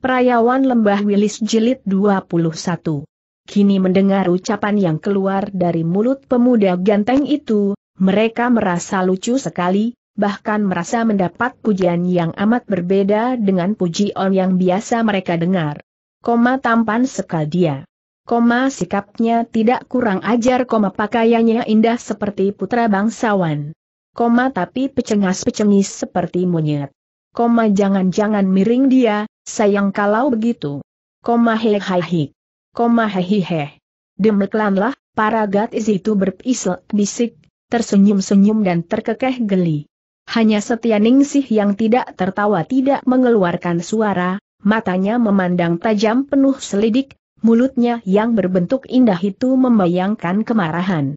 Perayawan Lembah Wilis Jilid 21. Kini mendengar ucapan yang keluar dari mulut pemuda ganteng itu, mereka merasa lucu sekali, bahkan merasa mendapat pujian yang amat berbeda dengan puji pujian yang biasa mereka dengar. Koma tampan sekali dia. Koma sikapnya tidak kurang ajar, koma pakaiannya indah seperti putra bangsawan. Koma tapi pecengas-pecengis seperti monyet. Koma jangan-jangan miring dia, sayang kalau begitu. Koma hei Koma hehihe. Demeklanlah, para gadis itu berpisel bisik, tersenyum-senyum dan terkekeh geli. Hanya ningsih yang tidak tertawa tidak mengeluarkan suara, matanya memandang tajam penuh selidik, mulutnya yang berbentuk indah itu membayangkan kemarahan.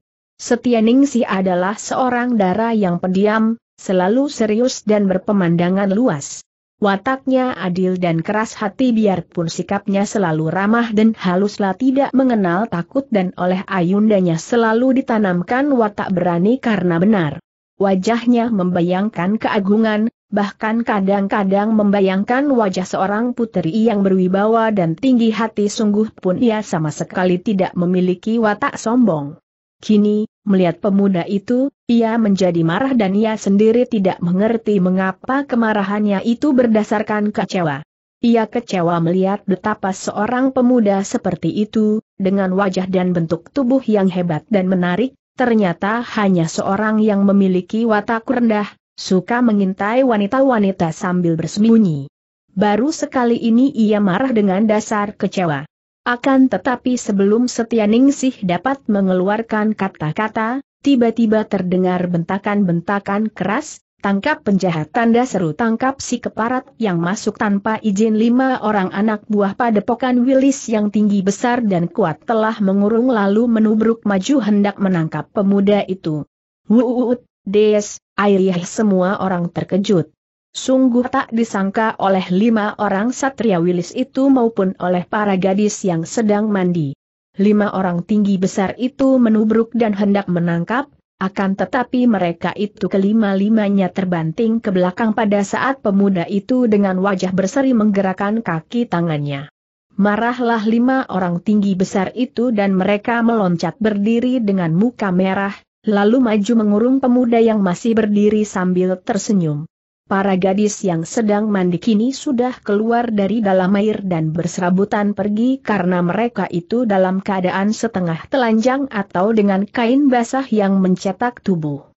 Ningsih adalah seorang darah yang pendiam, selalu serius dan berpemandangan luas. Wataknya adil dan keras hati biarpun sikapnya selalu ramah dan haluslah tidak mengenal takut dan oleh ayundanya selalu ditanamkan watak berani karena benar. Wajahnya membayangkan keagungan, bahkan kadang-kadang membayangkan wajah seorang putri yang berwibawa dan tinggi hati sungguh pun ia sama sekali tidak memiliki watak sombong. Kini, melihat pemuda itu, ia menjadi marah dan ia sendiri tidak mengerti mengapa kemarahannya itu berdasarkan kecewa. Ia kecewa melihat betapa seorang pemuda seperti itu, dengan wajah dan bentuk tubuh yang hebat dan menarik, ternyata hanya seorang yang memiliki watak rendah, suka mengintai wanita-wanita sambil bersembunyi. Baru sekali ini ia marah dengan dasar kecewa. Akan tetapi sebelum Setia Ningsih dapat mengeluarkan kata-kata, tiba-tiba terdengar bentakan-bentakan keras, tangkap penjahat tanda seru tangkap si keparat yang masuk tanpa izin lima orang anak buah padepokan Willis yang tinggi besar dan kuat telah mengurung lalu menubruk maju hendak menangkap pemuda itu. Wuut, des, airih semua orang terkejut. Sungguh tak disangka oleh lima orang satria wilis itu maupun oleh para gadis yang sedang mandi. Lima orang tinggi besar itu menubruk dan hendak menangkap, akan tetapi mereka itu kelima-limanya terbanting ke belakang pada saat pemuda itu dengan wajah berseri menggerakkan kaki tangannya. Marahlah lima orang tinggi besar itu dan mereka meloncat berdiri dengan muka merah, lalu maju mengurung pemuda yang masih berdiri sambil tersenyum para gadis yang sedang mandi kini sudah keluar dari dalam air dan berserabutan pergi karena mereka itu dalam keadaan setengah telanjang atau dengan kain basah yang mencetak tubuh.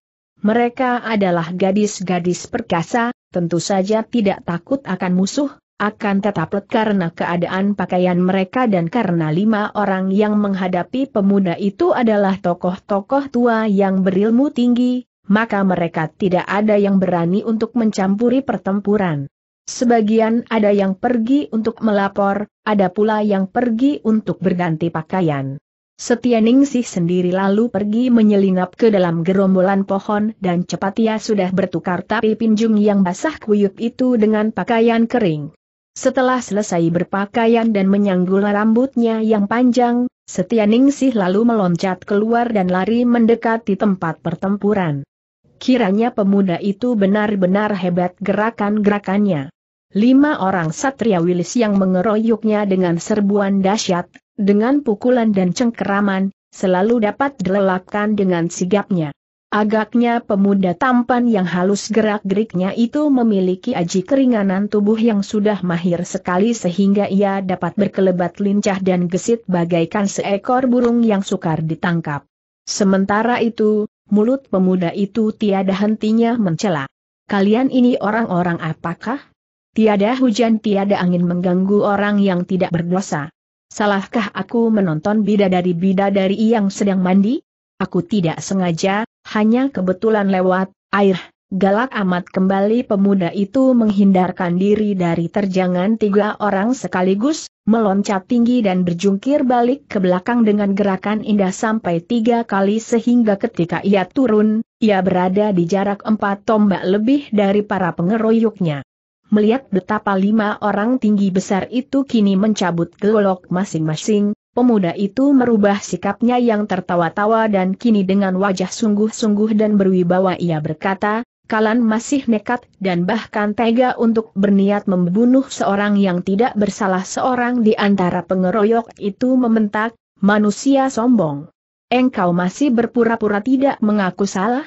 Mereka adalah gadis-gadis perkasa, tentu saja tidak takut akan musuh, akan tetap karena keadaan pakaian mereka dan karena lima orang yang menghadapi pemuda itu adalah tokoh-tokoh tua yang berilmu tinggi, maka mereka tidak ada yang berani untuk mencampuri pertempuran. Sebagian ada yang pergi untuk melapor, ada pula yang pergi untuk berganti pakaian. Setia Ningsih sendiri lalu pergi menyelinap ke dalam gerombolan pohon dan cepat ia sudah bertukar tapi pinjung yang basah kuyup itu dengan pakaian kering. Setelah selesai berpakaian dan menyanggul rambutnya yang panjang, Setia Ningsih lalu meloncat keluar dan lari mendekati tempat pertempuran. Kiranya pemuda itu benar-benar hebat gerakan-gerakannya. Lima orang satria wilis yang mengeroyoknya dengan serbuan dahsyat, dengan pukulan dan cengkeraman, selalu dapat dilelapkan dengan sigapnya. Agaknya pemuda tampan yang halus gerak-geriknya itu memiliki aji keringanan tubuh yang sudah mahir sekali sehingga ia dapat berkelebat lincah dan gesit bagaikan seekor burung yang sukar ditangkap. Sementara itu, mulut pemuda itu tiada hentinya mencela. Kalian ini orang-orang apakah? Tiada hujan tiada angin mengganggu orang yang tidak berdosa. Salahkah aku menonton bidadari-bidadari yang sedang mandi? Aku tidak sengaja, hanya kebetulan lewat, air, Galak amat kembali pemuda itu menghindarkan diri dari terjangan tiga orang sekaligus, meloncat tinggi dan berjungkir balik ke belakang dengan gerakan indah sampai tiga kali sehingga ketika ia turun, ia berada di jarak empat tombak lebih dari para pengeroyoknya. Melihat betapa lima orang tinggi besar itu kini mencabut gelok masing-masing, Pemuda itu merubah sikapnya yang tertawa-tawa dan kini dengan wajah sungguh-sungguh dan berwibawa ia berkata, Kalian masih nekat dan bahkan tega untuk berniat membunuh seorang yang tidak bersalah seorang di antara pengeroyok itu mementak, manusia sombong. Engkau masih berpura-pura tidak mengaku salah?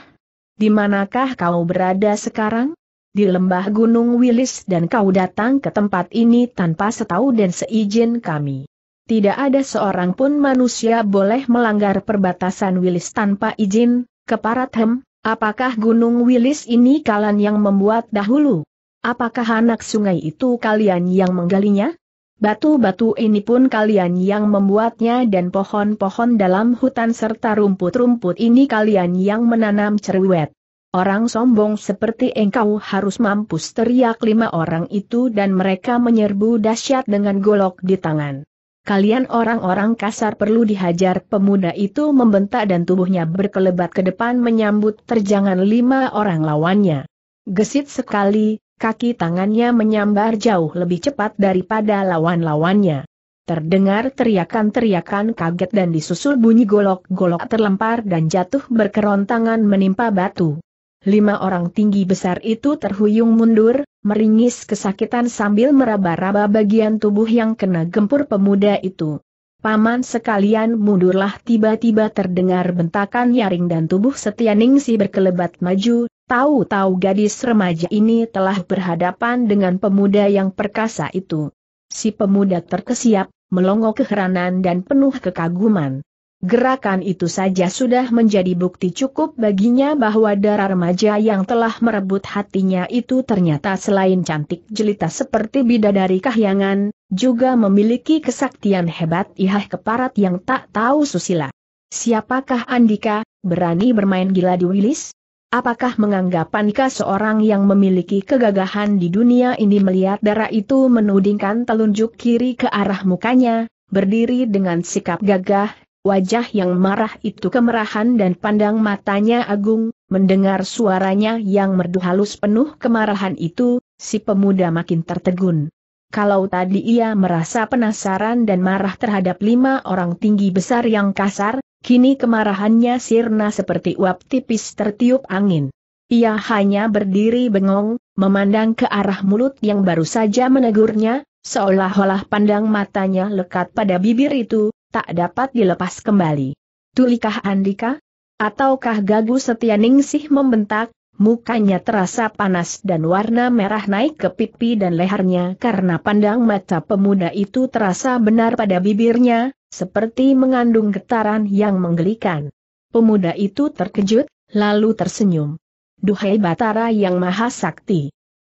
Di manakah kau berada sekarang? Di lembah Gunung Wilis dan kau datang ke tempat ini tanpa setahu dan seizin kami. Tidak ada seorang pun manusia boleh melanggar perbatasan Wilis tanpa izin, keparat hem, Apakah Gunung Wilis ini kalian yang membuat dahulu? Apakah anak sungai itu kalian yang menggalinya? Batu-batu ini pun kalian yang membuatnya dan pohon-pohon dalam hutan serta rumput-rumput ini kalian yang menanam cerwet. Orang sombong seperti engkau harus mampus teriak lima orang itu dan mereka menyerbu dahsyat dengan golok di tangan. Kalian orang-orang kasar perlu dihajar pemuda itu membentak dan tubuhnya berkelebat ke depan menyambut terjangan lima orang lawannya. Gesit sekali, kaki tangannya menyambar jauh lebih cepat daripada lawan-lawannya. Terdengar teriakan-teriakan kaget dan disusul bunyi golok-golok terlempar dan jatuh berkerontangan menimpa batu lima orang tinggi besar itu terhuyung mundur, meringis kesakitan sambil meraba-raba bagian tubuh yang kena gempur pemuda itu. Paman sekalian mundurlah tiba-tiba terdengar bentakan nyaring dan tubuh Setianingsi berkelebat maju, tahu-tahu gadis remaja ini telah berhadapan dengan pemuda yang perkasa itu. Si pemuda terkesiap, melongo keheranan dan penuh kekaguman. Gerakan itu saja sudah menjadi bukti cukup baginya bahwa darah remaja yang telah merebut hatinya itu ternyata selain cantik jelita seperti bidadari kahyangan, juga memiliki kesaktian hebat ihah keparat yang tak tahu susila. Siapakah Andika, berani bermain gila di Wilis? Apakah menganggap Andika seorang yang memiliki kegagahan di dunia ini melihat darah itu menudingkan telunjuk kiri ke arah mukanya, berdiri dengan sikap gagah, Wajah yang marah itu kemerahan dan pandang matanya agung, mendengar suaranya yang merdu halus penuh kemarahan itu, si pemuda makin tertegun. Kalau tadi ia merasa penasaran dan marah terhadap lima orang tinggi besar yang kasar, kini kemarahannya sirna seperti uap tipis tertiup angin. Ia hanya berdiri bengong, memandang ke arah mulut yang baru saja menegurnya, seolah-olah pandang matanya lekat pada bibir itu, tak dapat dilepas kembali. Tulikah Andika? Ataukah Gagu Ningsih membentak, mukanya terasa panas dan warna merah naik ke pipi dan lehernya karena pandang mata pemuda itu terasa benar pada bibirnya, seperti mengandung getaran yang menggelikan. Pemuda itu terkejut, lalu tersenyum. Duhai Batara yang Maha Sakti.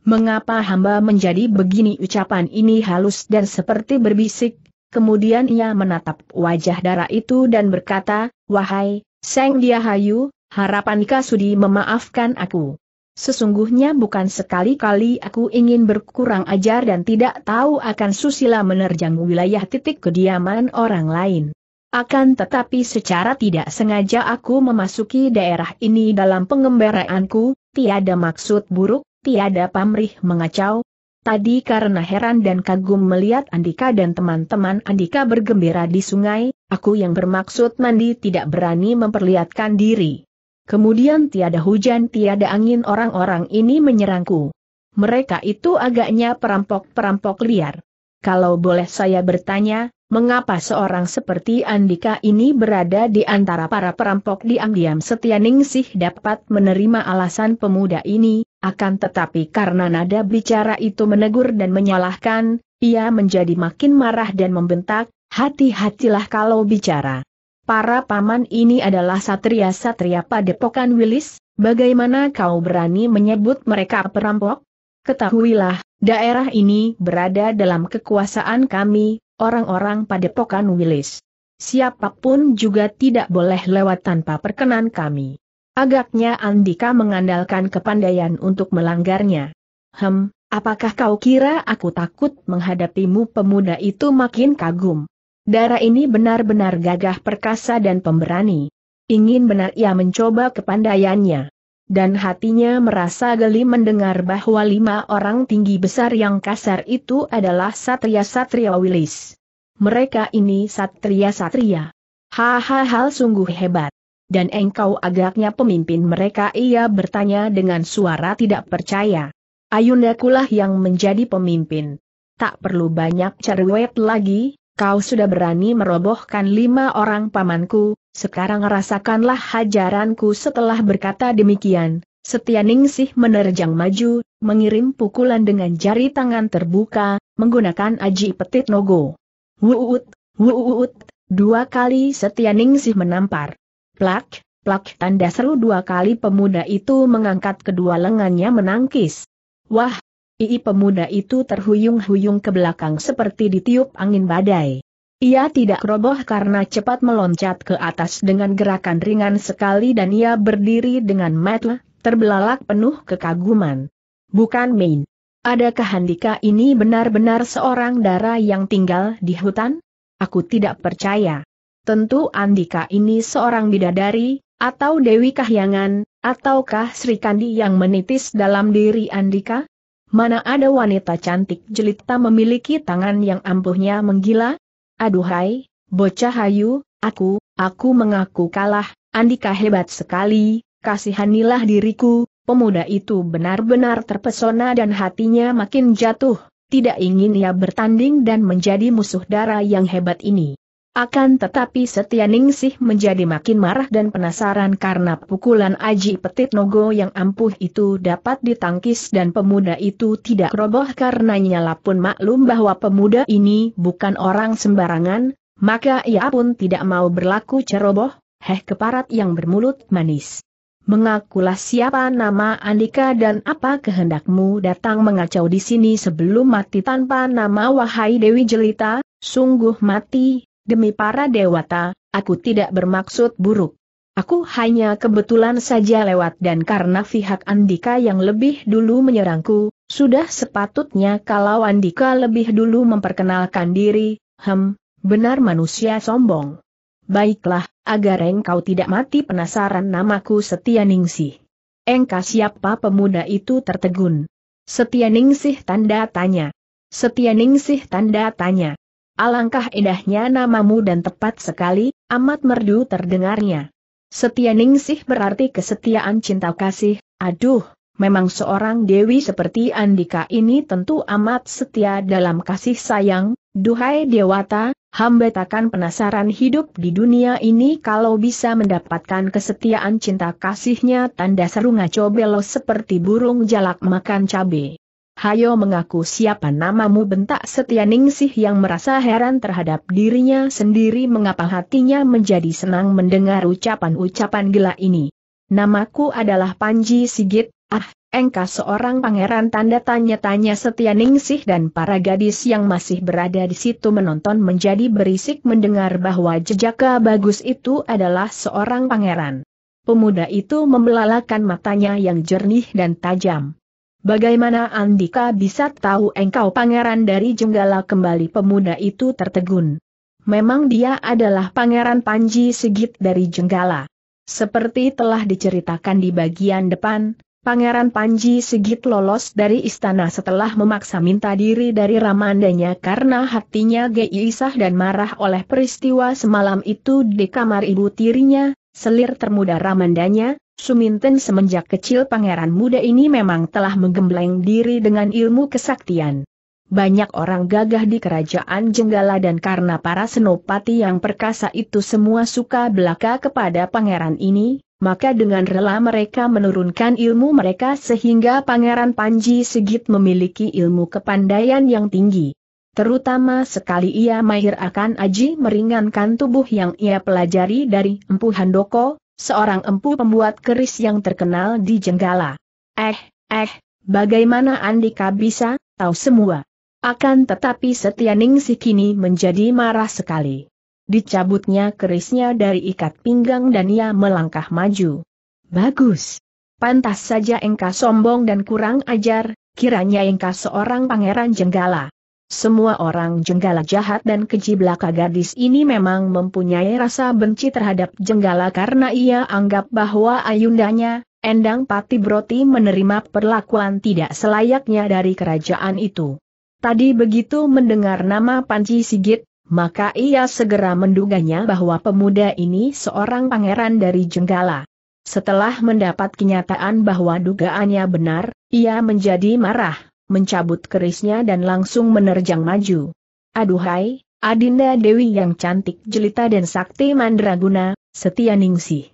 Mengapa hamba menjadi begini ucapan ini halus dan seperti berbisik, Kemudian ia menatap wajah darah itu dan berkata, Wahai, Seng Diahayu, harapankah sudi memaafkan aku? Sesungguhnya bukan sekali-kali aku ingin berkurang ajar dan tidak tahu akan susila menerjang wilayah titik kediaman orang lain. Akan tetapi secara tidak sengaja aku memasuki daerah ini dalam pengembaraanku, tiada maksud buruk, tiada pamrih mengacau, Tadi karena heran dan kagum melihat Andika dan teman-teman Andika bergembira di sungai, aku yang bermaksud mandi tidak berani memperlihatkan diri. Kemudian tiada hujan tiada angin orang-orang ini menyerangku. Mereka itu agaknya perampok-perampok liar. Kalau boleh saya bertanya, mengapa seorang seperti Andika ini berada di antara para perampok diam-diam Setia Ningsih dapat menerima alasan pemuda ini, akan tetapi karena nada bicara itu menegur dan menyalahkan, ia menjadi makin marah dan membentak, hati-hatilah kalau bicara. Para paman ini adalah satria-satria padepokan Wilis, bagaimana kau berani menyebut mereka perampok? Ketahuilah, daerah ini berada dalam kekuasaan kami, orang-orang padepokan Wilis. Siapapun juga tidak boleh lewat tanpa perkenan kami. Agaknya Andika mengandalkan kepandaian untuk melanggarnya. Hem, apakah kau kira aku takut menghadapimu pemuda itu makin kagum? Darah ini benar-benar gagah perkasa dan pemberani. Ingin benar ia mencoba kepandaiannya. Dan hatinya merasa geli mendengar bahwa lima orang tinggi besar yang kasar itu adalah satria-satria wilis. Mereka ini satria-satria. Hahaha sungguh hebat dan engkau agaknya pemimpin mereka ia bertanya dengan suara tidak percaya. Ayundakulah yang menjadi pemimpin. Tak perlu banyak cerwet lagi, kau sudah berani merobohkan lima orang pamanku, sekarang rasakanlah hajaranku setelah berkata demikian. Setia Ningsih menerjang maju, mengirim pukulan dengan jari tangan terbuka, menggunakan aji petit nogo. Wuut, wuut, dua kali Setia Ningsih menampar. Plak, plak tanda seru dua kali pemuda itu mengangkat kedua lengannya menangkis. Wah, ii pemuda itu terhuyung-huyung ke belakang seperti ditiup angin badai. Ia tidak roboh karena cepat meloncat ke atas dengan gerakan ringan sekali dan ia berdiri dengan mata terbelalak penuh kekaguman. Bukan main. Adakah Handika ini benar-benar seorang dara yang tinggal di hutan? Aku tidak percaya. Tentu Andika ini seorang bidadari, atau Dewi Kahyangan, ataukah Sri Kandi yang menitis dalam diri Andika? Mana ada wanita cantik jelita memiliki tangan yang ampuhnya menggila? Aduhai, bocah hayu, aku, aku mengaku kalah, Andika hebat sekali, kasihanilah diriku, pemuda itu benar-benar terpesona dan hatinya makin jatuh, tidak ingin ia bertanding dan menjadi musuh darah yang hebat ini. Akan tetapi Setia Ningsih menjadi makin marah dan penasaran karena pukulan Aji Petit Nogo yang ampuh itu dapat ditangkis dan pemuda itu tidak roboh karena nyala pun maklum bahwa pemuda ini bukan orang sembarangan, maka ia pun tidak mau berlaku ceroboh, heh keparat yang bermulut manis. Mengakulah siapa nama Andika dan apa kehendakmu datang mengacau di sini sebelum mati tanpa nama wahai Dewi Jelita, sungguh mati, Demi para dewata, aku tidak bermaksud buruk. Aku hanya kebetulan saja lewat dan karena pihak Andika yang lebih dulu menyerangku, sudah sepatutnya kalau Andika lebih dulu memperkenalkan diri, hem, benar manusia sombong. Baiklah, agar engkau tidak mati penasaran namaku Setia Ningsih. Engkau siapa pemuda itu tertegun. Setia Ningsih tanda tanya. Setia Ningsih tanda tanya. Alangkah indahnya namamu dan tepat sekali, amat merdu terdengarnya. Setia ningsih berarti kesetiaan cinta kasih, aduh, memang seorang dewi seperti Andika ini tentu amat setia dalam kasih sayang, duhai dewata, hamba takkan penasaran hidup di dunia ini kalau bisa mendapatkan kesetiaan cinta kasihnya tanda seru ngaco belo seperti burung jalak makan cabai hayo mengaku siapa namamu bentak setia Ningsih yang merasa heran terhadap dirinya sendiri mengapa hatinya menjadi senang mendengar ucapan-ucapan gila ini. Namaku adalah Panji Sigit, ah, engkau seorang pangeran tanda tanya-tanya setia Ningsih dan para gadis yang masih berada di situ menonton menjadi berisik mendengar bahwa jejaka bagus itu adalah seorang pangeran. Pemuda itu membelalakan matanya yang jernih dan tajam. Bagaimana Andika bisa tahu engkau pangeran dari Jenggala kembali pemuda itu tertegun. Memang dia adalah pangeran Panji Sigit dari Jenggala. Seperti telah diceritakan di bagian depan, Pangeran Panji Sigit lolos dari istana setelah memaksa minta diri dari Ramandanya karena hatinya geisah dan marah oleh peristiwa semalam itu di kamar ibu tirinya, selir termuda Ramandanya, Suminten semenjak kecil pangeran muda ini memang telah menggembleng diri dengan ilmu kesaktian. Banyak orang gagah di kerajaan Jenggala dan karena para senopati yang perkasa itu semua suka belaka kepada pangeran ini, maka dengan rela mereka menurunkan ilmu mereka sehingga pangeran Panji Sigit memiliki ilmu kepandaian yang tinggi. Terutama sekali ia mahir akan aji meringankan tubuh yang ia pelajari dari Empu Handoko, seorang empu pembuat keris yang terkenal di Jenggala. Eh, eh, bagaimana Andika bisa, tahu semua. Akan tetapi Setianing si kini menjadi marah sekali. Dicabutnya kerisnya dari ikat pinggang dan ia melangkah maju. Bagus. Pantas saja engkau sombong dan kurang ajar, kiranya engkau seorang pangeran Jenggala. Semua orang jenggala jahat dan keji belaka gadis ini memang mempunyai rasa benci terhadap jenggala karena ia anggap bahwa ayundanya, Endang Pati Broti menerima perlakuan tidak selayaknya dari kerajaan itu. Tadi begitu mendengar nama Panji Sigit, maka ia segera menduganya bahwa pemuda ini seorang pangeran dari jenggala. Setelah mendapat kenyataan bahwa dugaannya benar, ia menjadi marah mencabut kerisnya dan langsung menerjang maju. Aduhai, Adinda Dewi yang cantik jelita dan sakti mandraguna, setia ningsih.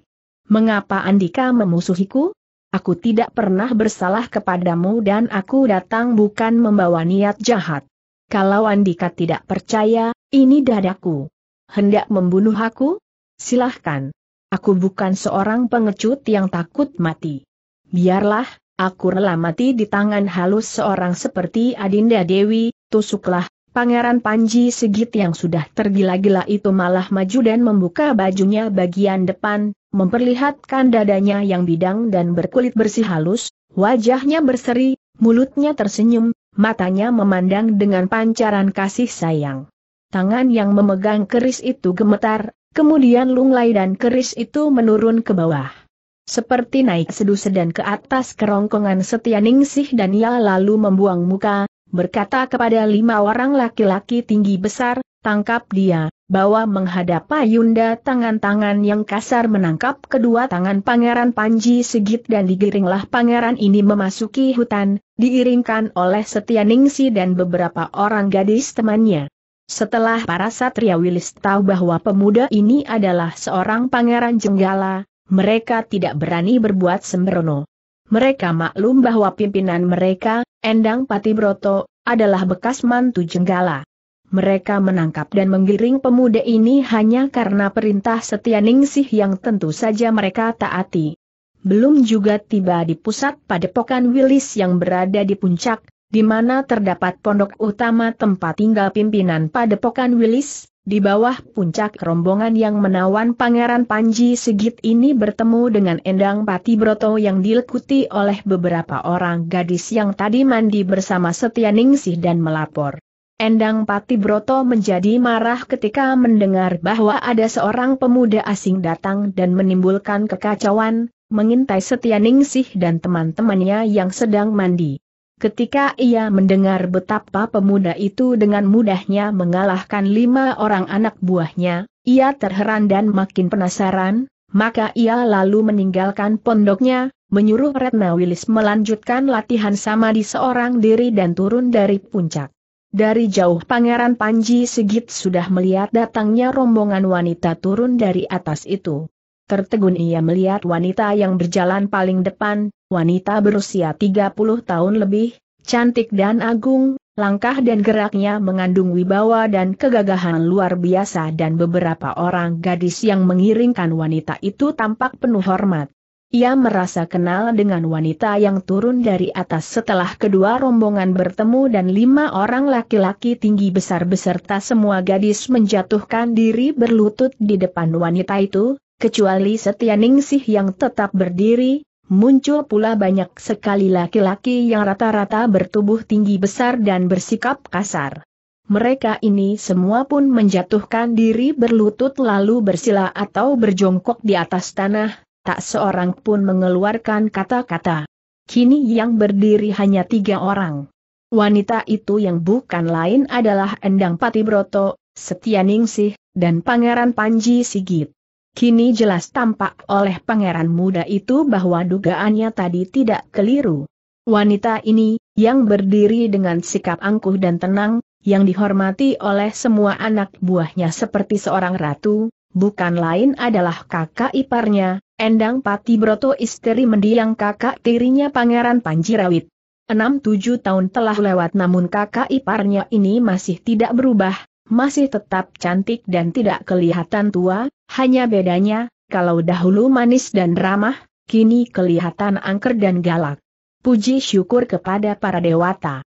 Mengapa Andika memusuhiku? Aku tidak pernah bersalah kepadamu dan aku datang bukan membawa niat jahat. Kalau Andika tidak percaya, ini dadaku. Hendak membunuh aku? Silahkan. Aku bukan seorang pengecut yang takut mati. Biarlah, Aku rela mati di tangan halus seorang seperti Adinda Dewi, tusuklah, Pangeran Panji segit yang sudah tergila-gila itu malah maju dan membuka bajunya bagian depan, memperlihatkan dadanya yang bidang dan berkulit bersih halus, wajahnya berseri, mulutnya tersenyum, matanya memandang dengan pancaran kasih sayang. Tangan yang memegang keris itu gemetar, kemudian lunglai dan keris itu menurun ke bawah. Seperti naik sedus dan ke atas kerongkongan setia Ningsih dan ia lalu membuang muka, berkata kepada lima orang laki-laki tinggi besar, tangkap dia, bawa menghadap Payunda tangan-tangan yang kasar menangkap kedua tangan Pangeran Panji segit dan digiringlah Pangeran ini memasuki hutan, diiringkan oleh Setia ningsih dan beberapa orang gadis temannya. Setelah para satria Wilis tahu bahwa pemuda ini adalah seorang pangeran Jenggala, mereka tidak berani berbuat sembrono. Mereka maklum bahwa pimpinan mereka, Endang Patibroto, adalah bekas mantu Jenggala. Mereka menangkap dan menggiring pemuda ini hanya karena perintah setia Ningsih yang tentu saja mereka taati. Belum juga tiba di pusat padepokan Wilis yang berada di puncak, di mana terdapat pondok utama tempat tinggal pimpinan padepokan Wilis, di bawah puncak rombongan yang menawan Pangeran Panji Sigit ini bertemu dengan Endang Pati Broto yang dilekuti oleh beberapa orang gadis yang tadi mandi bersama Setia Ningsih dan melapor. Endang Pati Broto menjadi marah ketika mendengar bahwa ada seorang pemuda asing datang dan menimbulkan kekacauan, mengintai Setia Ningsih dan teman-temannya yang sedang mandi. Ketika ia mendengar betapa pemuda itu dengan mudahnya mengalahkan lima orang anak buahnya, ia terheran dan makin penasaran, maka ia lalu meninggalkan pondoknya, menyuruh Retna Wilis melanjutkan latihan sama di seorang diri dan turun dari puncak. Dari jauh Pangeran Panji Sigit sudah melihat datangnya rombongan wanita turun dari atas itu. Tertegun ia melihat wanita yang berjalan paling depan, wanita berusia 30 tahun lebih, cantik dan agung, Langkah dan geraknya mengandung wibawa dan kegagahan luar biasa dan beberapa orang gadis yang mengiringkan wanita itu tampak penuh hormat. Ia merasa kenal dengan wanita yang turun dari atas setelah kedua rombongan bertemu dan lima orang laki-laki tinggi besar beserta semua gadis menjatuhkan diri berlutut di depan wanita itu, Kecuali Setia Ningsih yang tetap berdiri, muncul pula banyak sekali laki-laki yang rata-rata bertubuh tinggi besar dan bersikap kasar. Mereka ini semua pun menjatuhkan diri berlutut lalu bersila atau berjongkok di atas tanah, tak seorang pun mengeluarkan kata-kata. Kini yang berdiri hanya tiga orang. Wanita itu yang bukan lain adalah Endang Patibroto, Setia Ningsih, dan Pangeran Panji Sigit. Kini jelas tampak oleh pangeran muda itu bahwa dugaannya tadi tidak keliru. Wanita ini, yang berdiri dengan sikap angkuh dan tenang, yang dihormati oleh semua anak buahnya seperti seorang ratu, bukan lain adalah kakak iparnya, Endang Pati Broto istri mendiang kakak tirinya Pangeran Panjirawit. Enam tujuh tahun telah lewat namun kakak iparnya ini masih tidak berubah, masih tetap cantik dan tidak kelihatan tua, hanya bedanya, kalau dahulu manis dan ramah, kini kelihatan angker dan galak. Puji syukur kepada para dewata.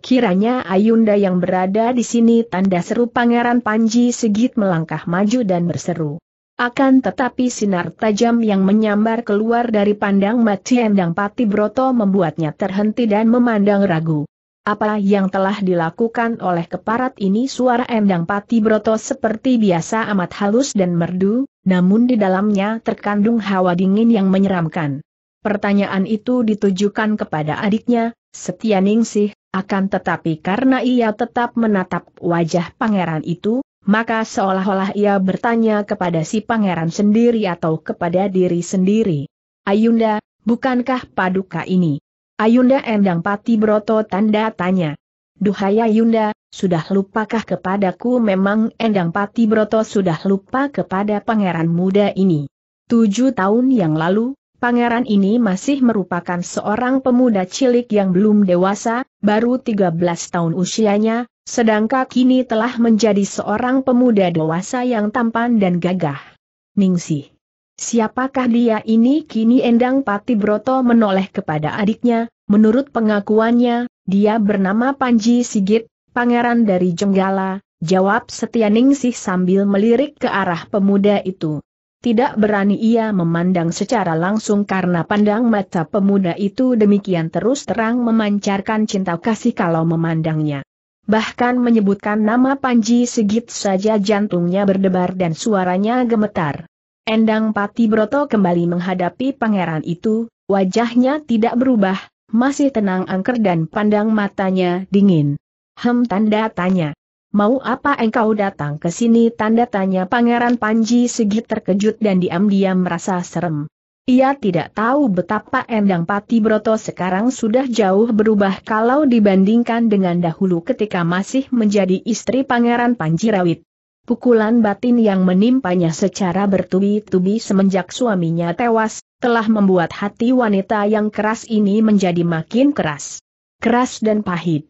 Kiranya Ayunda yang berada di sini tanda seru Pangeran Panji segit melangkah maju dan berseru. Akan tetapi sinar tajam yang menyambar keluar dari pandang mati Endang Pati Broto membuatnya terhenti dan memandang ragu. Apa yang telah dilakukan oleh keparat ini suara Endang Pati Broto seperti biasa amat halus dan merdu, namun di dalamnya terkandung hawa dingin yang menyeramkan. Pertanyaan itu ditujukan kepada adiknya, Setia Ningsih, akan tetapi karena ia tetap menatap wajah pangeran itu, maka seolah-olah ia bertanya kepada si pangeran sendiri atau kepada diri sendiri. Ayunda, bukankah paduka ini? Ayunda Endang Pati Broto tanda tanya. Duhai Ayunda, sudah lupakah kepadaku memang Endang Pati Broto sudah lupa kepada pangeran muda ini. Tujuh tahun yang lalu, pangeran ini masih merupakan seorang pemuda cilik yang belum dewasa, baru 13 tahun usianya, sedangkan kini telah menjadi seorang pemuda dewasa yang tampan dan gagah. Ningsih. Siapakah dia ini? Kini Endang Pati Broto menoleh kepada adiknya, menurut pengakuannya, dia bernama Panji Sigit, pangeran dari Jenggala, jawab Ningsih sambil melirik ke arah pemuda itu. Tidak berani ia memandang secara langsung karena pandang mata pemuda itu demikian terus terang memancarkan cinta kasih kalau memandangnya. Bahkan menyebutkan nama Panji Sigit saja jantungnya berdebar dan suaranya gemetar. Endang Pati Broto kembali menghadapi pangeran itu, wajahnya tidak berubah, masih tenang angker dan pandang matanya dingin. Hem tanda tanya. Mau apa engkau datang ke sini tanda tanya pangeran Panji segit terkejut dan diam-diam merasa serem. Ia tidak tahu betapa Endang Pati Broto sekarang sudah jauh berubah kalau dibandingkan dengan dahulu ketika masih menjadi istri pangeran Panji Rawit. Pukulan batin yang menimpanya secara bertubi-tubi semenjak suaminya tewas, telah membuat hati wanita yang keras ini menjadi makin keras. Keras dan pahit.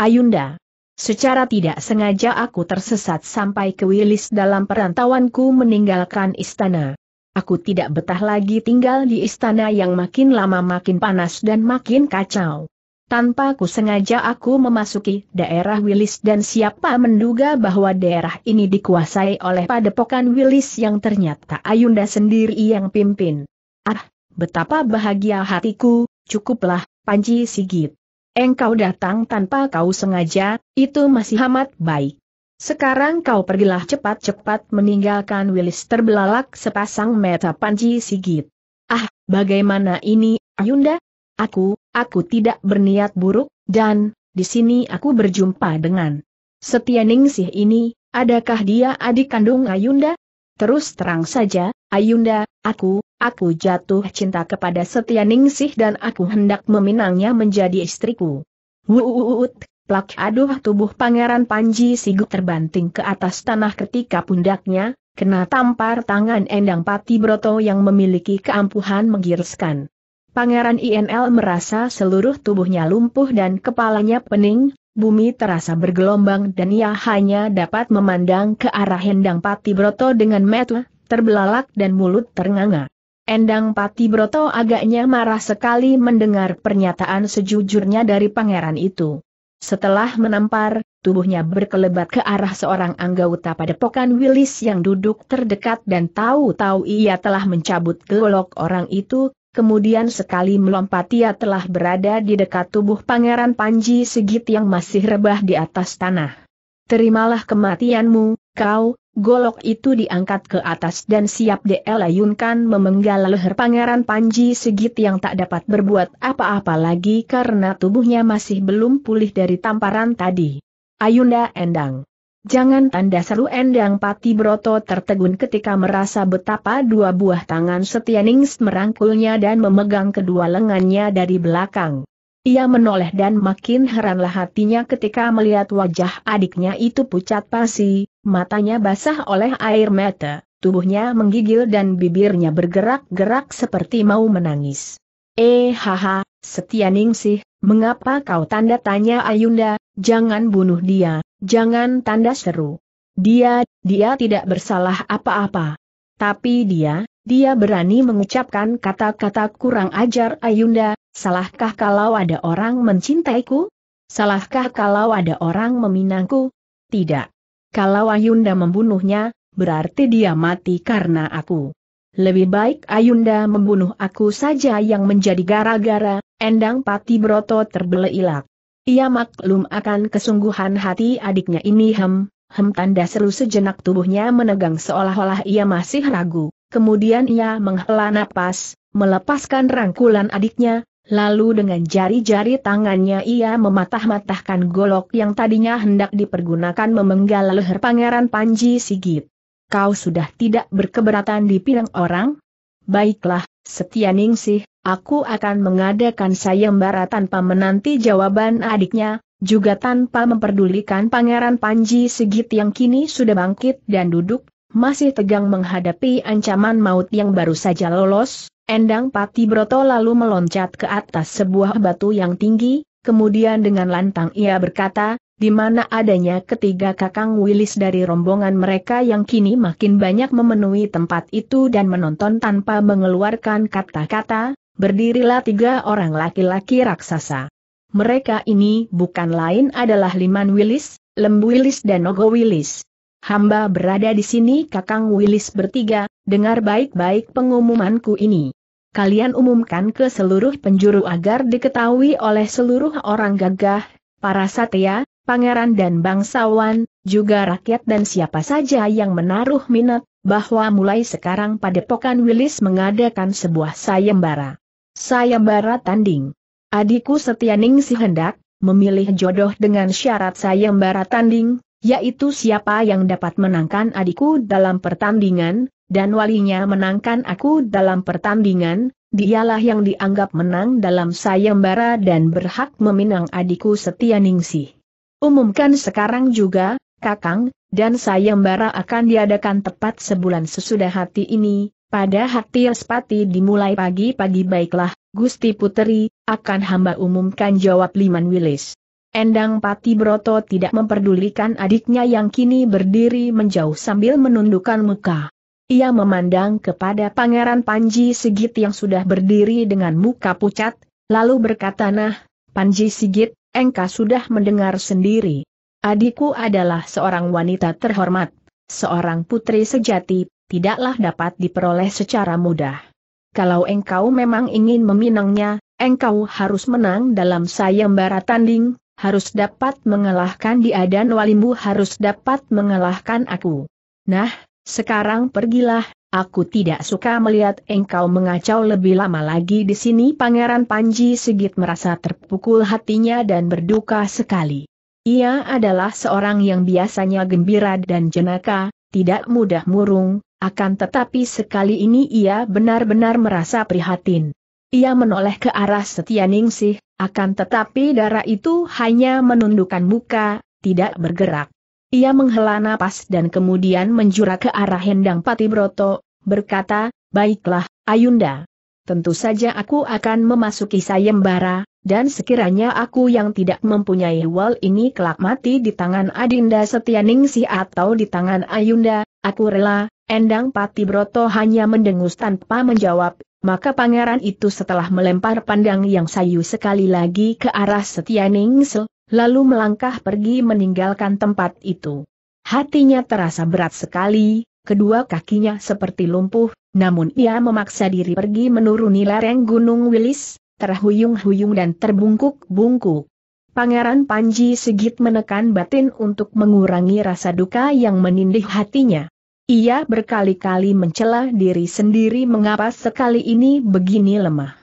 Ayunda. Secara tidak sengaja aku tersesat sampai ke Wilis dalam perantauanku meninggalkan istana. Aku tidak betah lagi tinggal di istana yang makin lama makin panas dan makin kacau. Tanpa ku sengaja aku memasuki daerah Wilis dan siapa menduga bahwa daerah ini dikuasai oleh padepokan Wilis yang ternyata Ayunda sendiri yang pimpin. Ah, betapa bahagia hatiku, cukuplah, Panji Sigit. Engkau datang tanpa kau sengaja, itu masih amat baik. Sekarang kau pergilah cepat-cepat meninggalkan Wilis terbelalak sepasang mata Panji Sigit. Ah, bagaimana ini, Ayunda? Aku, aku tidak berniat buruk, dan, di sini aku berjumpa dengan Setia Ningsih ini, adakah dia adik kandung Ayunda? Terus terang saja, Ayunda, aku, aku jatuh cinta kepada Setia Ningsih dan aku hendak meminangnya menjadi istriku. Wuuut, plak aduh tubuh Pangeran Panji Siguk terbanting ke atas tanah ketika pundaknya, kena tampar tangan Endang Pati Broto yang memiliki keampuhan menggiriskan. Pangeran INL merasa seluruh tubuhnya lumpuh dan kepalanya pening, bumi terasa bergelombang dan ia hanya dapat memandang ke arah Hendang Pati Broto dengan mata terbelalak dan mulut ternganga. Endang Pati Broto agaknya marah sekali mendengar pernyataan sejujurnya dari pangeran itu. Setelah menampar, tubuhnya berkelebat ke arah seorang anggota pada pokan Willis yang duduk terdekat dan tahu-tahu ia telah mencabut golok orang itu, kemudian sekali melompat ia telah berada di dekat tubuh Pangeran Panji Sigit yang masih rebah di atas tanah. Terimalah kematianmu, kau, golok itu diangkat ke atas dan siap dielayunkan memenggal leher Pangeran Panji Sigit yang tak dapat berbuat apa-apa lagi karena tubuhnya masih belum pulih dari tamparan tadi. Ayunda Endang Jangan tanda seru Endang Pati Broto tertegun ketika merasa betapa dua buah tangan Setianings merangkulnya dan memegang kedua lengannya dari belakang. Ia menoleh dan makin heranlah hatinya ketika melihat wajah adiknya itu pucat pasi, matanya basah oleh air mata, tubuhnya menggigil dan bibirnya bergerak-gerak seperti mau menangis. Eh haha, Setianingsih, mengapa kau tanda tanya Ayunda, jangan bunuh dia, Jangan tanda seru. Dia, dia tidak bersalah apa-apa. Tapi dia, dia berani mengucapkan kata-kata kurang ajar Ayunda, salahkah kalau ada orang mencintaiku? Salahkah kalau ada orang meminangku? Tidak. Kalau Ayunda membunuhnya, berarti dia mati karena aku. Lebih baik Ayunda membunuh aku saja yang menjadi gara-gara, Endang Pati Broto terbelilak. Ia maklum akan kesungguhan hati adiknya ini hem, hem tanda seru sejenak tubuhnya menegang seolah-olah ia masih ragu. Kemudian ia menghela napas, melepaskan rangkulan adiknya, lalu dengan jari-jari tangannya ia mematah-matahkan golok yang tadinya hendak dipergunakan memenggal leher pangeran Panji Sigit. Kau sudah tidak berkeberatan di pirang orang? Baiklah, Setia Ningsih, aku akan mengadakan sayembara tanpa menanti jawaban adiknya, juga tanpa memperdulikan Pangeran Panji Segit yang kini sudah bangkit dan duduk, masih tegang menghadapi ancaman maut yang baru saja lolos, Endang Pati Broto lalu meloncat ke atas sebuah batu yang tinggi, kemudian dengan lantang ia berkata, di mana adanya ketiga kakang Wilis dari rombongan mereka yang kini makin banyak memenuhi tempat itu dan menonton tanpa mengeluarkan kata-kata, berdirilah tiga orang laki-laki raksasa. Mereka ini bukan lain adalah Liman Wilis, Lembu Wilis dan Nogo Wilis. Hamba berada di sini Kakang Wilis bertiga, dengar baik-baik pengumumanku ini. Kalian umumkan ke seluruh penjuru agar diketahui oleh seluruh orang gagah, para satya, pangeran dan bangsawan, juga rakyat dan siapa saja yang menaruh minat, bahwa mulai sekarang padepokan Wilis mengadakan sebuah sayembara. Saya tanding. Adikku Setianing si hendak, memilih jodoh dengan syarat saya tanding, yaitu siapa yang dapat menangkan adikku dalam pertandingan, dan walinya menangkan aku dalam pertandingan, dialah yang dianggap menang dalam sayembara dan berhak meminang adikku Setia si. Umumkan sekarang juga, Kakang, dan sayembara akan diadakan tepat sebulan sesudah hati ini, pada hati Respati dimulai pagi-pagi baiklah, Gusti Puteri, akan hamba umumkan jawab Liman Wilis. Endang Pati Broto tidak memperdulikan adiknya yang kini berdiri menjauh sambil menundukkan muka. Ia memandang kepada Pangeran Panji Sigit yang sudah berdiri dengan muka pucat, lalu berkata nah, Panji Sigit, engkau sudah mendengar sendiri. Adikku adalah seorang wanita terhormat, seorang putri sejati, tidaklah dapat diperoleh secara mudah. Kalau engkau memang ingin meminangnya, engkau harus menang dalam sayembara tanding, harus dapat mengalahkan dia dan walimu harus dapat mengalahkan aku. Nah, sekarang pergilah, aku tidak suka melihat engkau mengacau lebih lama lagi di sini Pangeran Panji Sigit merasa terpukul hatinya dan berduka sekali. Ia adalah seorang yang biasanya gembira dan jenaka, tidak mudah murung, akan tetapi sekali ini ia benar-benar merasa prihatin. Ia menoleh ke arah Setia Ningsih, akan tetapi darah itu hanya menundukkan muka, tidak bergerak. Ia menghela napas dan kemudian menjura ke arah Hendang Patibroto, berkata, Baiklah, Ayunda. Tentu saja aku akan memasuki sayembara, dan sekiranya aku yang tidak mempunyai wal ini kelak mati di tangan Adinda Setianingsih atau di tangan Ayunda, aku rela, Endang Pati Broto hanya mendengus tanpa menjawab, maka pangeran itu setelah melempar pandang yang sayu sekali lagi ke arah Setianingsih, lalu melangkah pergi meninggalkan tempat itu. Hatinya terasa berat sekali, kedua kakinya seperti lumpuh, namun ia memaksa diri pergi menuruni lereng Gunung Wilis, terhuyung-huyung dan terbungkuk-bungkuk. Pangeran Panji Sigit menekan batin untuk mengurangi rasa duka yang menindih hatinya. Ia berkali-kali mencela diri sendiri mengapa sekali ini begini lemah.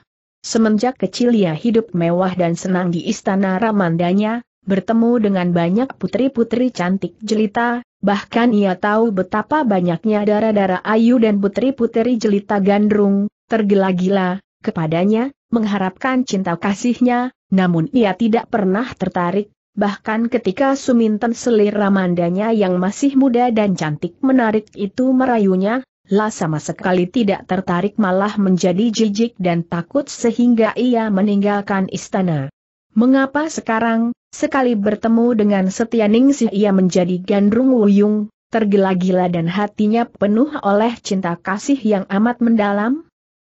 Semenjak kecil ia hidup mewah dan senang di istana Ramandanya, bertemu dengan banyak putri-putri cantik jelita, bahkan ia tahu betapa banyaknya darah-darah ayu dan putri-putri jelita gandrung, tergila-gila, kepadanya, mengharapkan cinta kasihnya, namun ia tidak pernah tertarik, bahkan ketika Suminten selir ramandanya yang masih muda dan cantik menarik itu merayunya, La sama sekali tidak tertarik malah menjadi jijik dan takut sehingga ia meninggalkan istana. Mengapa sekarang, sekali bertemu dengan Setianingsi Ningsih ia menjadi gandrung wuyung, tergila-gila dan hatinya penuh oleh cinta kasih yang amat mendalam?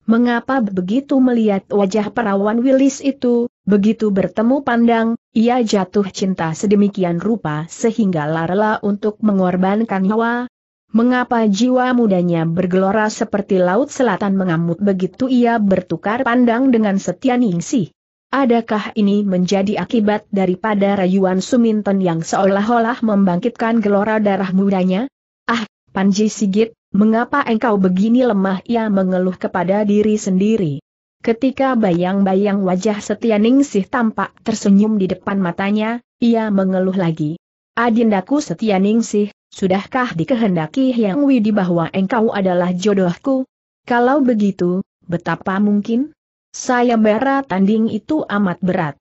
Mengapa begitu melihat wajah perawan Willis itu, begitu bertemu pandang, ia jatuh cinta sedemikian rupa sehingga larela untuk mengorbankan nyawa? Mengapa jiwa mudanya bergelora seperti laut selatan mengamuk begitu ia bertukar pandang dengan setia Ningsih? Adakah ini menjadi akibat daripada rayuan Suminten yang seolah-olah membangkitkan gelora darah mudanya? Ah, Panji Sigit, Mengapa engkau begini lemah ia mengeluh kepada diri sendiri. Ketika bayang-bayang wajah Setia Ningsih tampak tersenyum di depan matanya, ia mengeluh lagi. Adindaku Setia Ningsih, sudahkah dikehendaki Yang Widi bahwa engkau adalah jodohku? Kalau begitu, betapa mungkin? Saya berat tanding itu amat berat.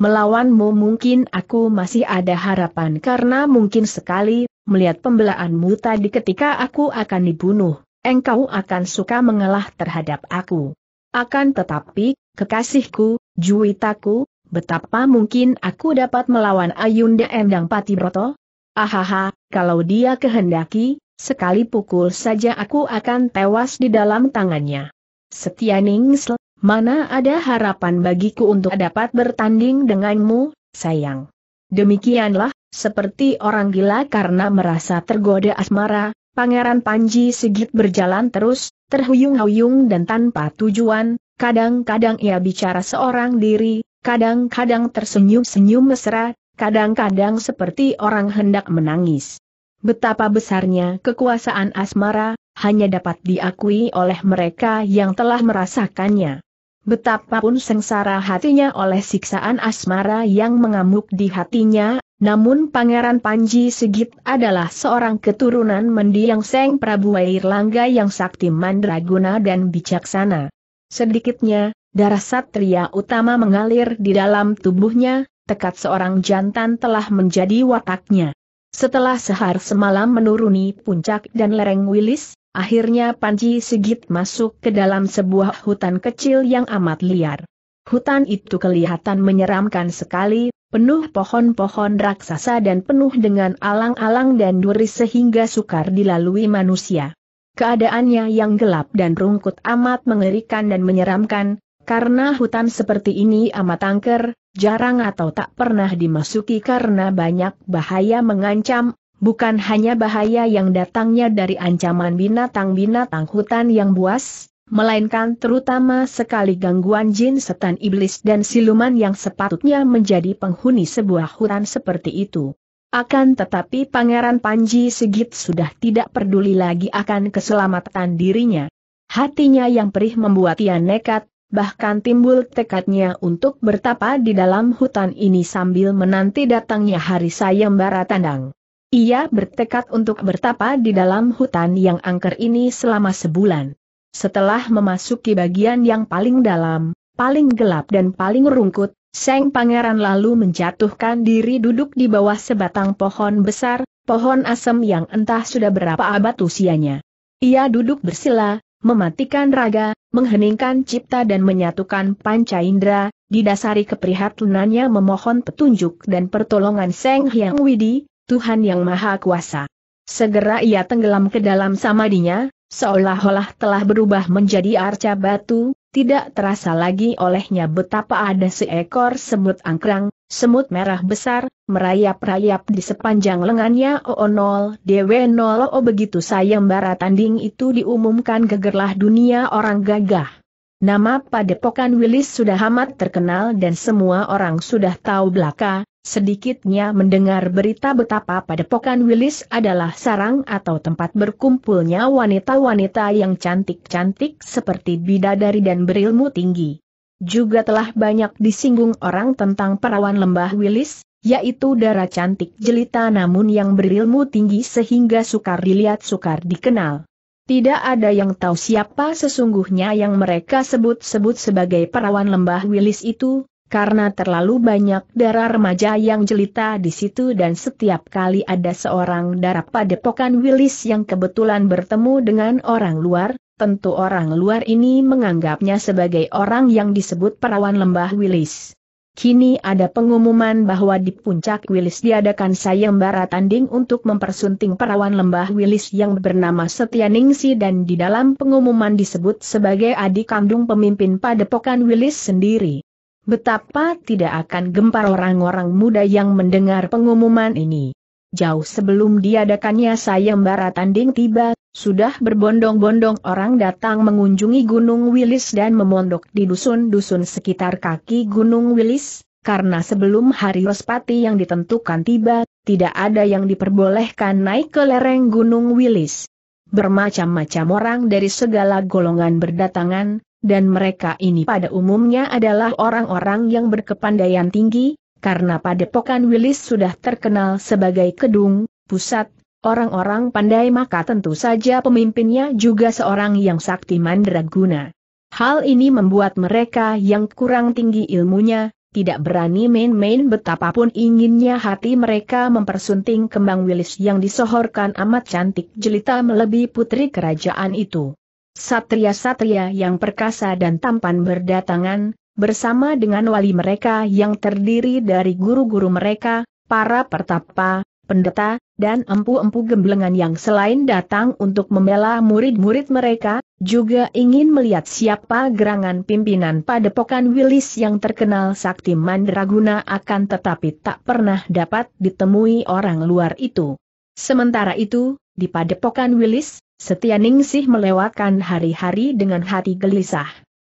Melawanmu mungkin aku masih ada harapan karena mungkin sekali, melihat pembelaanmu tadi ketika aku akan dibunuh, engkau akan suka mengalah terhadap aku. Akan tetapi, kekasihku, juwitaku, betapa mungkin aku dapat melawan Ayunda Endang Patibroto? Ahaha, kalau dia kehendaki, sekali pukul saja aku akan tewas di dalam tangannya. Setia Setianingsl, mana ada harapan bagiku untuk dapat bertanding denganmu, sayang. Demikianlah, seperti orang gila karena merasa tergoda asmara, Pangeran Panji Sigit berjalan terus, terhuyung-huyung dan tanpa tujuan, kadang-kadang ia bicara seorang diri, kadang-kadang tersenyum-senyum mesra, kadang-kadang seperti orang hendak menangis. Betapa besarnya kekuasaan asmara, hanya dapat diakui oleh mereka yang telah merasakannya. Betapapun sengsara hatinya oleh siksaan asmara yang mengamuk di hatinya, namun Pangeran Panji Sigit adalah seorang keturunan mendiang Seng Prabu Langga yang sakti mandraguna dan bijaksana. Sedikitnya, darah satria utama mengalir di dalam tubuhnya, tekad seorang jantan telah menjadi wataknya. Setelah sehar semalam menuruni puncak dan lereng Wilis, akhirnya Panji Sigit masuk ke dalam sebuah hutan kecil yang amat liar. Hutan itu kelihatan menyeramkan sekali, penuh pohon-pohon raksasa dan penuh dengan alang-alang dan duri sehingga sukar dilalui manusia. Keadaannya yang gelap dan rungkut amat mengerikan dan menyeramkan, karena hutan seperti ini amat angker, jarang atau tak pernah dimasuki karena banyak bahaya mengancam, bukan hanya bahaya yang datangnya dari ancaman binatang-binatang hutan yang buas, melainkan terutama sekali gangguan jin setan iblis dan siluman yang sepatutnya menjadi penghuni sebuah hutan seperti itu. Akan tetapi Pangeran Panji Sigit sudah tidak peduli lagi akan keselamatan dirinya. Hatinya yang perih membuat ia nekat, bahkan timbul tekadnya untuk bertapa di dalam hutan ini sambil menanti datangnya hari sayembara tandang. Ia bertekad untuk bertapa di dalam hutan yang angker ini selama sebulan. Setelah memasuki bagian yang paling dalam, paling gelap dan paling rungkut, Seng Pangeran lalu menjatuhkan diri duduk di bawah sebatang pohon besar, pohon asem yang entah sudah berapa abad usianya. Ia duduk bersila, mematikan raga, mengheningkan cipta dan menyatukan panca indera, didasari keprihatinannya memohon petunjuk dan pertolongan Seng Hyang Widi, Tuhan Yang Maha Kuasa. Segera ia tenggelam ke dalam samadinya, Seolah-olah telah berubah menjadi arca batu, tidak terasa lagi olehnya betapa ada seekor semut angkrang, semut merah besar, merayap-rayap di sepanjang lengannya OO0 DW0 O begitu sayembara tanding itu diumumkan gegerlah dunia orang gagah. Nama padepokan Willis sudah amat terkenal dan semua orang sudah tahu belaka, Sedikitnya mendengar berita betapa padepokan Willis adalah sarang atau tempat berkumpulnya wanita-wanita yang cantik-cantik seperti bidadari dan berilmu tinggi. Juga telah banyak disinggung orang tentang perawan lembah Willis, yaitu darah cantik jelita namun yang berilmu tinggi sehingga sukar dilihat sukar dikenal. Tidak ada yang tahu siapa sesungguhnya yang mereka sebut-sebut sebagai perawan lembah Willis itu, karena terlalu banyak darah remaja yang jelita di situ dan setiap kali ada seorang darah padepokan Willis yang kebetulan bertemu dengan orang luar, tentu orang luar ini menganggapnya sebagai orang yang disebut perawan lembah Willis. Kini ada pengumuman bahwa di puncak Willis diadakan sayembara tanding untuk mempersunting perawan lembah Willis yang bernama Ningsi dan di dalam pengumuman disebut sebagai adik kandung pemimpin padepokan Willis sendiri. Betapa tidak akan gempar orang-orang muda yang mendengar pengumuman ini. Jauh sebelum diadakannya sayembara tanding tiba, sudah berbondong-bondong orang datang mengunjungi Gunung Wilis dan memondok di dusun-dusun sekitar kaki Gunung Wilis, karena sebelum hari Rospati yang ditentukan tiba, tidak ada yang diperbolehkan naik ke lereng Gunung Wilis. Bermacam-macam orang dari segala golongan berdatangan, dan mereka ini pada umumnya adalah orang-orang yang berkepandaian tinggi, karena padepokan Wilis sudah terkenal sebagai kedung, pusat, orang-orang pandai maka tentu saja pemimpinnya juga seorang yang sakti mandraguna. Hal ini membuat mereka yang kurang tinggi ilmunya, tidak berani main-main betapapun inginnya hati mereka mempersunting kembang wilis yang disohorkan amat cantik jelita melebihi putri kerajaan itu. Satria-satria yang perkasa dan tampan berdatangan, bersama dengan wali mereka yang terdiri dari guru-guru mereka, para pertapa, pendeta, dan empu-empu gemblengan yang selain datang untuk membela murid-murid mereka, juga ingin melihat siapa gerangan pimpinan padepokan Wilis yang terkenal sakti mandraguna akan tetapi tak pernah dapat ditemui orang luar itu. Sementara itu, di padepokan Wilis, Setia Ningsih melewatkan hari-hari dengan hati gelisah.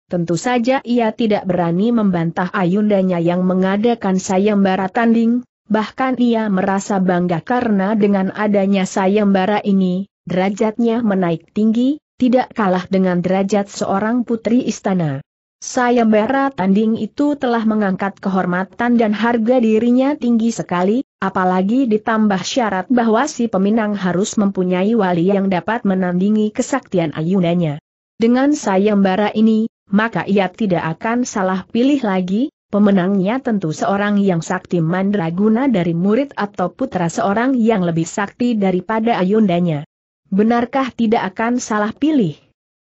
Tentu saja ia tidak berani membantah ayundanya yang mengadakan sayembara tanding, bahkan ia merasa bangga karena dengan adanya sayembara ini, derajatnya menaik tinggi, tidak kalah dengan derajat seorang putri istana. Sayembara tanding itu telah mengangkat kehormatan dan harga dirinya tinggi sekali, Apalagi ditambah syarat bahwa si peminang harus mempunyai wali yang dapat menandingi kesaktian ayunannya. Dengan sayembara ini, maka ia tidak akan salah pilih lagi, pemenangnya tentu seorang yang sakti mandraguna dari murid atau putra seorang yang lebih sakti daripada ayundanya. Benarkah tidak akan salah pilih?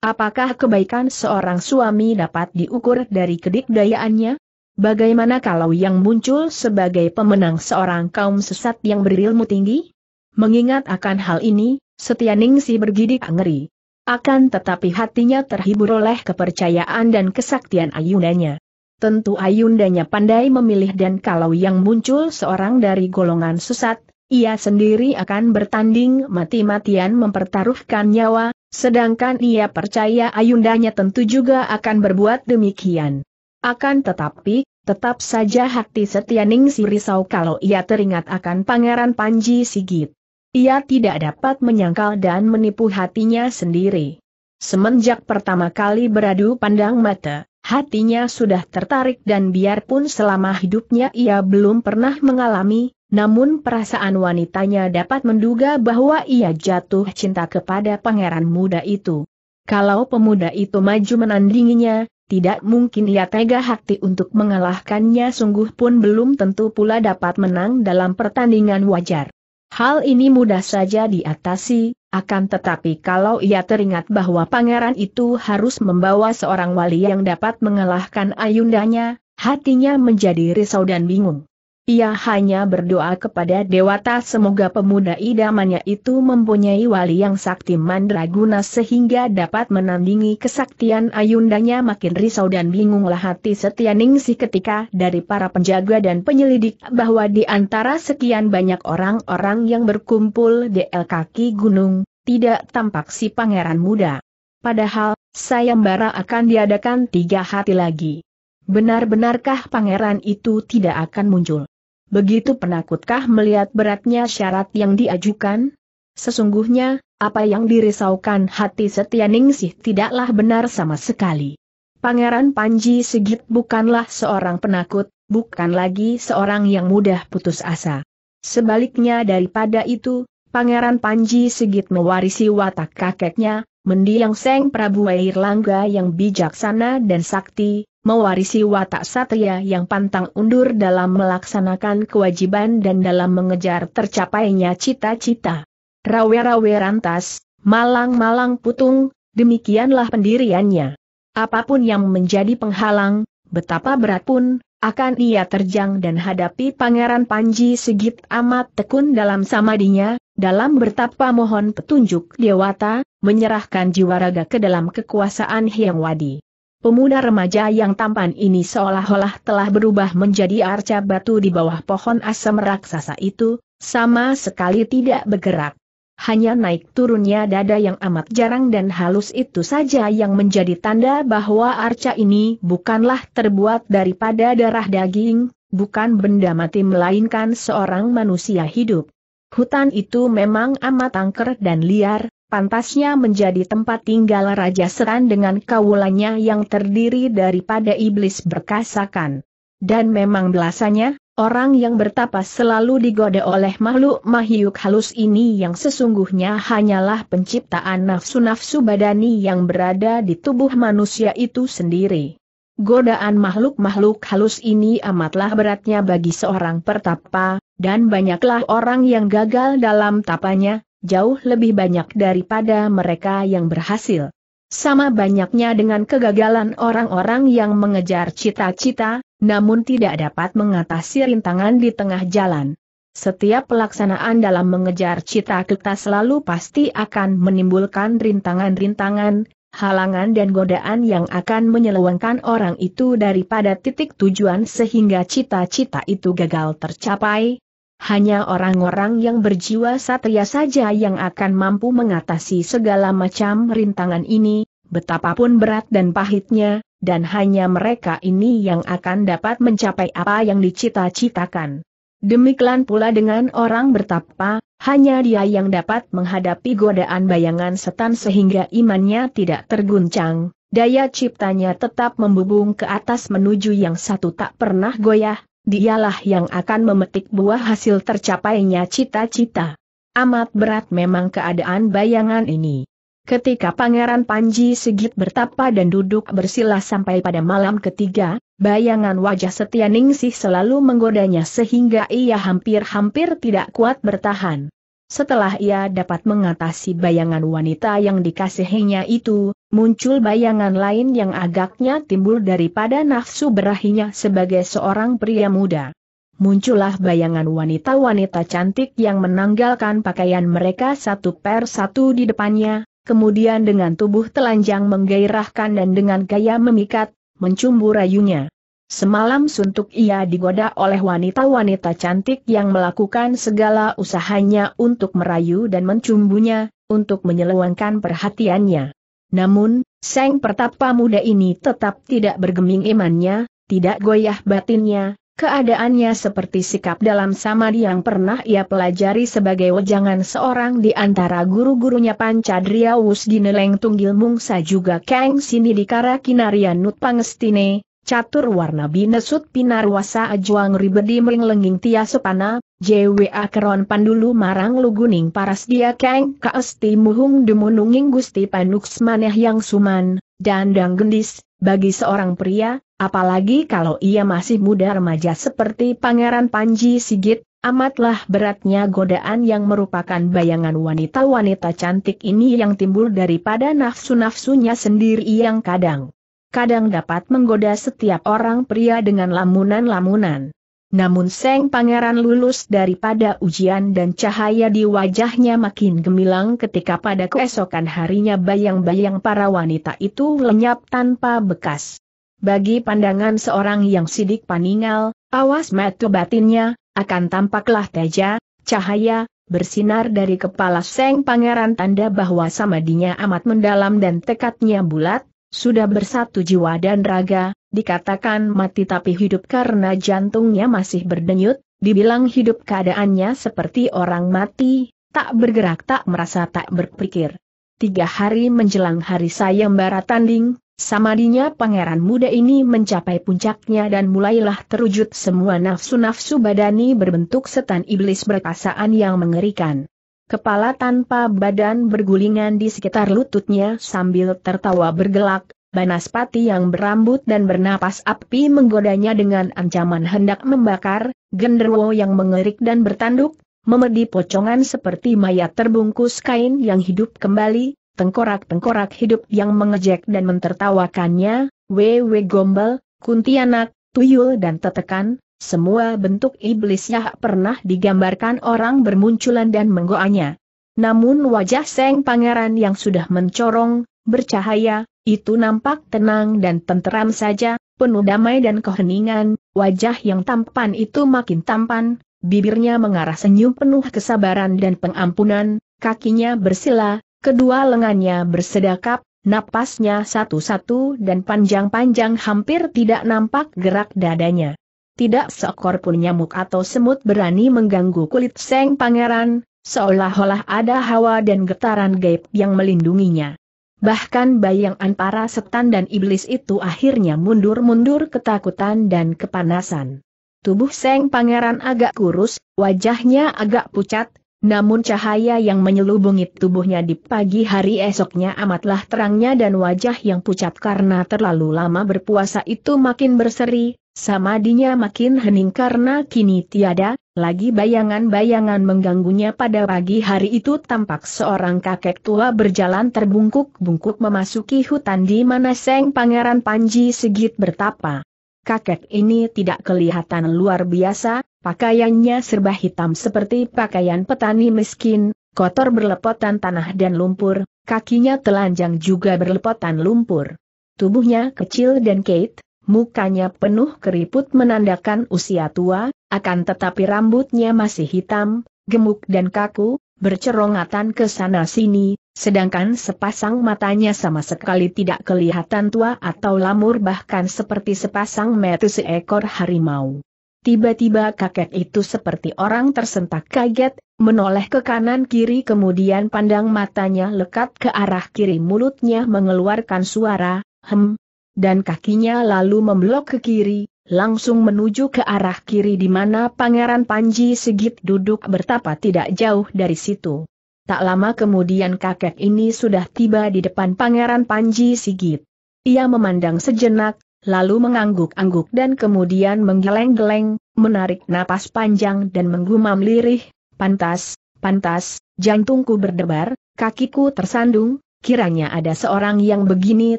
Apakah kebaikan seorang suami dapat diukur dari kedikdayaannya? Bagaimana kalau yang muncul sebagai pemenang seorang kaum sesat yang berilmu tinggi? Mengingat akan hal ini, Setianingsi bergidik ngeri. Akan tetapi hatinya terhibur oleh kepercayaan dan kesaktian ayundanya. Tentu ayundanya pandai memilih dan kalau yang muncul seorang dari golongan sesat, ia sendiri akan bertanding mati-matian mempertaruhkan nyawa, sedangkan ia percaya ayundanya tentu juga akan berbuat demikian. Akan tetapi, tetap saja hati Ningsi risau kalau ia teringat akan Pangeran Panji Sigit. Ia tidak dapat menyangkal dan menipu hatinya sendiri. Semenjak pertama kali beradu pandang mata, hatinya sudah tertarik dan biarpun selama hidupnya ia belum pernah mengalami, namun perasaan wanitanya dapat menduga bahwa ia jatuh cinta kepada pangeran muda itu. Kalau pemuda itu maju menandinginya, tidak mungkin ia tega hati untuk mengalahkannya sungguh pun belum tentu pula dapat menang dalam pertandingan wajar. Hal ini mudah saja diatasi, akan tetapi kalau ia teringat bahwa pangeran itu harus membawa seorang wali yang dapat mengalahkan ayundanya, hatinya menjadi risau dan bingung. Ia hanya berdoa kepada Dewata semoga pemuda idamannya itu mempunyai wali yang sakti mandraguna sehingga dapat menandingi kesaktian ayundanya makin risau dan bingunglah hati setia Ningsi ketika dari para penjaga dan penyelidik bahwa di antara sekian banyak orang-orang yang berkumpul di el kaki gunung, tidak tampak si pangeran muda. Padahal, sayembara akan diadakan tiga hati lagi. Benar-benarkah pangeran itu tidak akan muncul? Begitu penakutkah melihat beratnya syarat yang diajukan? Sesungguhnya, apa yang dirisaukan hati Setia Ningsih tidaklah benar sama sekali. Pangeran Panji Sigit bukanlah seorang penakut, bukan lagi seorang yang mudah putus asa. Sebaliknya daripada itu, Pangeran Panji Sigit mewarisi watak kakeknya, mendiang Seng Prabu Airlangga yang bijaksana dan sakti, mewarisi watak satria yang pantang undur dalam melaksanakan kewajiban dan dalam mengejar tercapainya cita-cita. Rawe-rawe rantas, malang-malang putung, demikianlah pendiriannya. Apapun yang menjadi penghalang, betapa berat pun, akan ia terjang dan hadapi Pangeran Panji Sigit amat tekun dalam samadinya, dalam bertapa mohon petunjuk Dewata, menyerahkan jiwa raga ke dalam kekuasaan Hyang Wadi. Pemuda remaja yang tampan ini seolah-olah telah berubah menjadi arca batu di bawah pohon asam raksasa itu, sama sekali tidak bergerak. Hanya naik turunnya dada yang amat jarang dan halus itu saja yang menjadi tanda bahwa arca ini bukanlah terbuat daripada darah daging, bukan benda mati melainkan seorang manusia hidup. Hutan itu memang amat angker dan liar, pantasnya menjadi tempat tinggal Raja Seran dengan kawulanya yang terdiri daripada iblis berkasakan. Dan memang belasannya Orang yang bertapa selalu digoda oleh makhluk mahiuk halus ini yang sesungguhnya hanyalah penciptaan nafsu-nafsu badani yang berada di tubuh manusia itu sendiri. Godaan makhluk-makhluk halus ini amatlah beratnya bagi seorang pertapa, dan banyaklah orang yang gagal dalam tapanya, jauh lebih banyak daripada mereka yang berhasil. Sama banyaknya dengan kegagalan orang-orang yang mengejar cita-cita, namun tidak dapat mengatasi rintangan di tengah jalan. Setiap pelaksanaan dalam mengejar cita kita selalu pasti akan menimbulkan rintangan-rintangan, halangan dan godaan yang akan menyelewengkan orang itu daripada titik tujuan sehingga cita-cita itu gagal tercapai. Hanya orang-orang yang berjiwa satria saja yang akan mampu mengatasi segala macam rintangan ini, betapapun berat dan pahitnya, dan hanya mereka ini yang akan dapat mencapai apa yang dicita-citakan. Demikian pula dengan orang bertapa, hanya dia yang dapat menghadapi godaan bayangan setan sehingga imannya tidak terguncang, daya ciptanya tetap membubung ke atas menuju yang satu tak pernah goyah, dialah yang akan memetik buah hasil tercapainya cita-cita. Amat berat memang keadaan bayangan ini. Ketika Pangeran Panji Sigit bertapa dan duduk bersila sampai pada malam ketiga, bayangan wajah setia Ningsih selalu menggodanya sehingga ia hampir-hampir tidak kuat bertahan. Setelah ia dapat mengatasi bayangan wanita yang dikasihinya itu, muncul bayangan lain yang agaknya timbul daripada nafsu berahinya sebagai seorang pria muda muncullah bayangan wanita-wanita cantik yang menanggalkan pakaian mereka satu per satu di depannya, kemudian dengan tubuh telanjang menggairahkan dan dengan gaya memikat, mencumbu rayunya. Semalam suntuk ia digoda oleh wanita-wanita cantik yang melakukan segala usahanya untuk merayu dan mencumbunya, untuk menyeluangkan perhatiannya. Namun, Seng Pertapa muda ini tetap tidak bergeming imannya, tidak goyah batinnya, Keadaannya seperti sikap dalam samadhi yang pernah ia pelajari sebagai wejangan seorang di antara guru-gurunya Pancadria Wusdineleng Tunggil Mungsa juga Kang Sini di Karakinarian Nut Pangestine, catur warna binesut pinarwasa ajuang ribedi merenglenging tia sepana, JWA keron pandulu marang luguning paras dia keng kaesti muhung demununging gusti panuks maneh yang suman, dandang gendis, bagi seorang pria, apalagi kalau ia masih muda remaja seperti Pangeran Panji Sigit, amatlah beratnya godaan yang merupakan bayangan wanita-wanita cantik ini yang timbul daripada nafsu-nafsunya sendiri yang kadang kadang dapat menggoda setiap orang pria dengan lamunan-lamunan. Namun Seng Pangeran lulus daripada ujian dan cahaya di wajahnya makin gemilang ketika pada keesokan harinya bayang-bayang para wanita itu lenyap tanpa bekas. Bagi pandangan seorang yang sidik paningal, awas metu batinnya, akan tampaklah teja, cahaya, bersinar dari kepala Seng Pangeran tanda bahwa samadinya amat mendalam dan tekadnya bulat, sudah bersatu jiwa dan raga, dikatakan mati tapi hidup karena jantungnya masih berdenyut, dibilang hidup keadaannya seperti orang mati, tak bergerak tak merasa tak berpikir. Tiga hari menjelang hari sayembara tanding, samadinya pangeran muda ini mencapai puncaknya dan mulailah terwujud semua nafsu-nafsu badani berbentuk setan iblis berkasaan yang mengerikan. Kepala tanpa badan bergulingan di sekitar lututnya sambil tertawa bergelak, Banaspati yang berambut dan bernapas api menggodanya dengan ancaman hendak membakar, genderwo yang mengerik dan bertanduk, memedi pocongan seperti mayat terbungkus kain yang hidup kembali, tengkorak-tengkorak hidup yang mengejek dan mentertawakannya, wewe gombel, kuntianak, tuyul dan tetekan, semua bentuk iblisnya pernah digambarkan orang bermunculan dan menggoanya. Namun wajah Seng Pangeran yang sudah mencorong, bercahaya, itu nampak tenang dan tenteram saja, penuh damai dan keheningan, wajah yang tampan itu makin tampan, bibirnya mengarah senyum penuh kesabaran dan pengampunan, kakinya bersila, kedua lengannya bersedakap, napasnya satu-satu dan panjang-panjang hampir tidak nampak gerak dadanya tidak seekor pun nyamuk atau semut berani mengganggu kulit Seng Pangeran, seolah-olah ada hawa dan getaran gaib yang melindunginya. Bahkan bayangan para setan dan iblis itu akhirnya mundur-mundur ketakutan dan kepanasan. Tubuh Seng Pangeran agak kurus, wajahnya agak pucat, namun cahaya yang menyelubungi tubuhnya di pagi hari esoknya amatlah terangnya dan wajah yang pucat karena terlalu lama berpuasa itu makin berseri, Samadinya makin hening karena kini tiada, lagi bayangan-bayangan mengganggunya pada pagi hari itu tampak seorang kakek tua berjalan terbungkuk-bungkuk memasuki hutan di mana Seng Pangeran Panji segit bertapa. Kakek ini tidak kelihatan luar biasa, pakaiannya serba hitam seperti pakaian petani miskin, kotor berlepotan tanah dan lumpur, kakinya telanjang juga berlepotan lumpur. Tubuhnya kecil dan Kate, mukanya penuh keriput menandakan usia tua, akan tetapi rambutnya masih hitam, gemuk dan kaku, bercerongatan ke sana sini, sedangkan sepasang matanya sama sekali tidak kelihatan tua atau lamur bahkan seperti sepasang mata seekor harimau. Tiba-tiba kakek itu seperti orang tersentak kaget, menoleh ke kanan kiri kemudian pandang matanya lekat ke arah kiri mulutnya mengeluarkan suara, hem, dan kakinya lalu memblok ke kiri, langsung menuju ke arah kiri di mana Pangeran Panji Sigit duduk bertapa tidak jauh dari situ. Tak lama kemudian kakek ini sudah tiba di depan Pangeran Panji Sigit. Ia memandang sejenak, lalu mengangguk-angguk dan kemudian menggeleng-geleng, menarik napas panjang dan menggumam lirih, pantas, pantas, jantungku berdebar, kakiku tersandung, kiranya ada seorang yang begini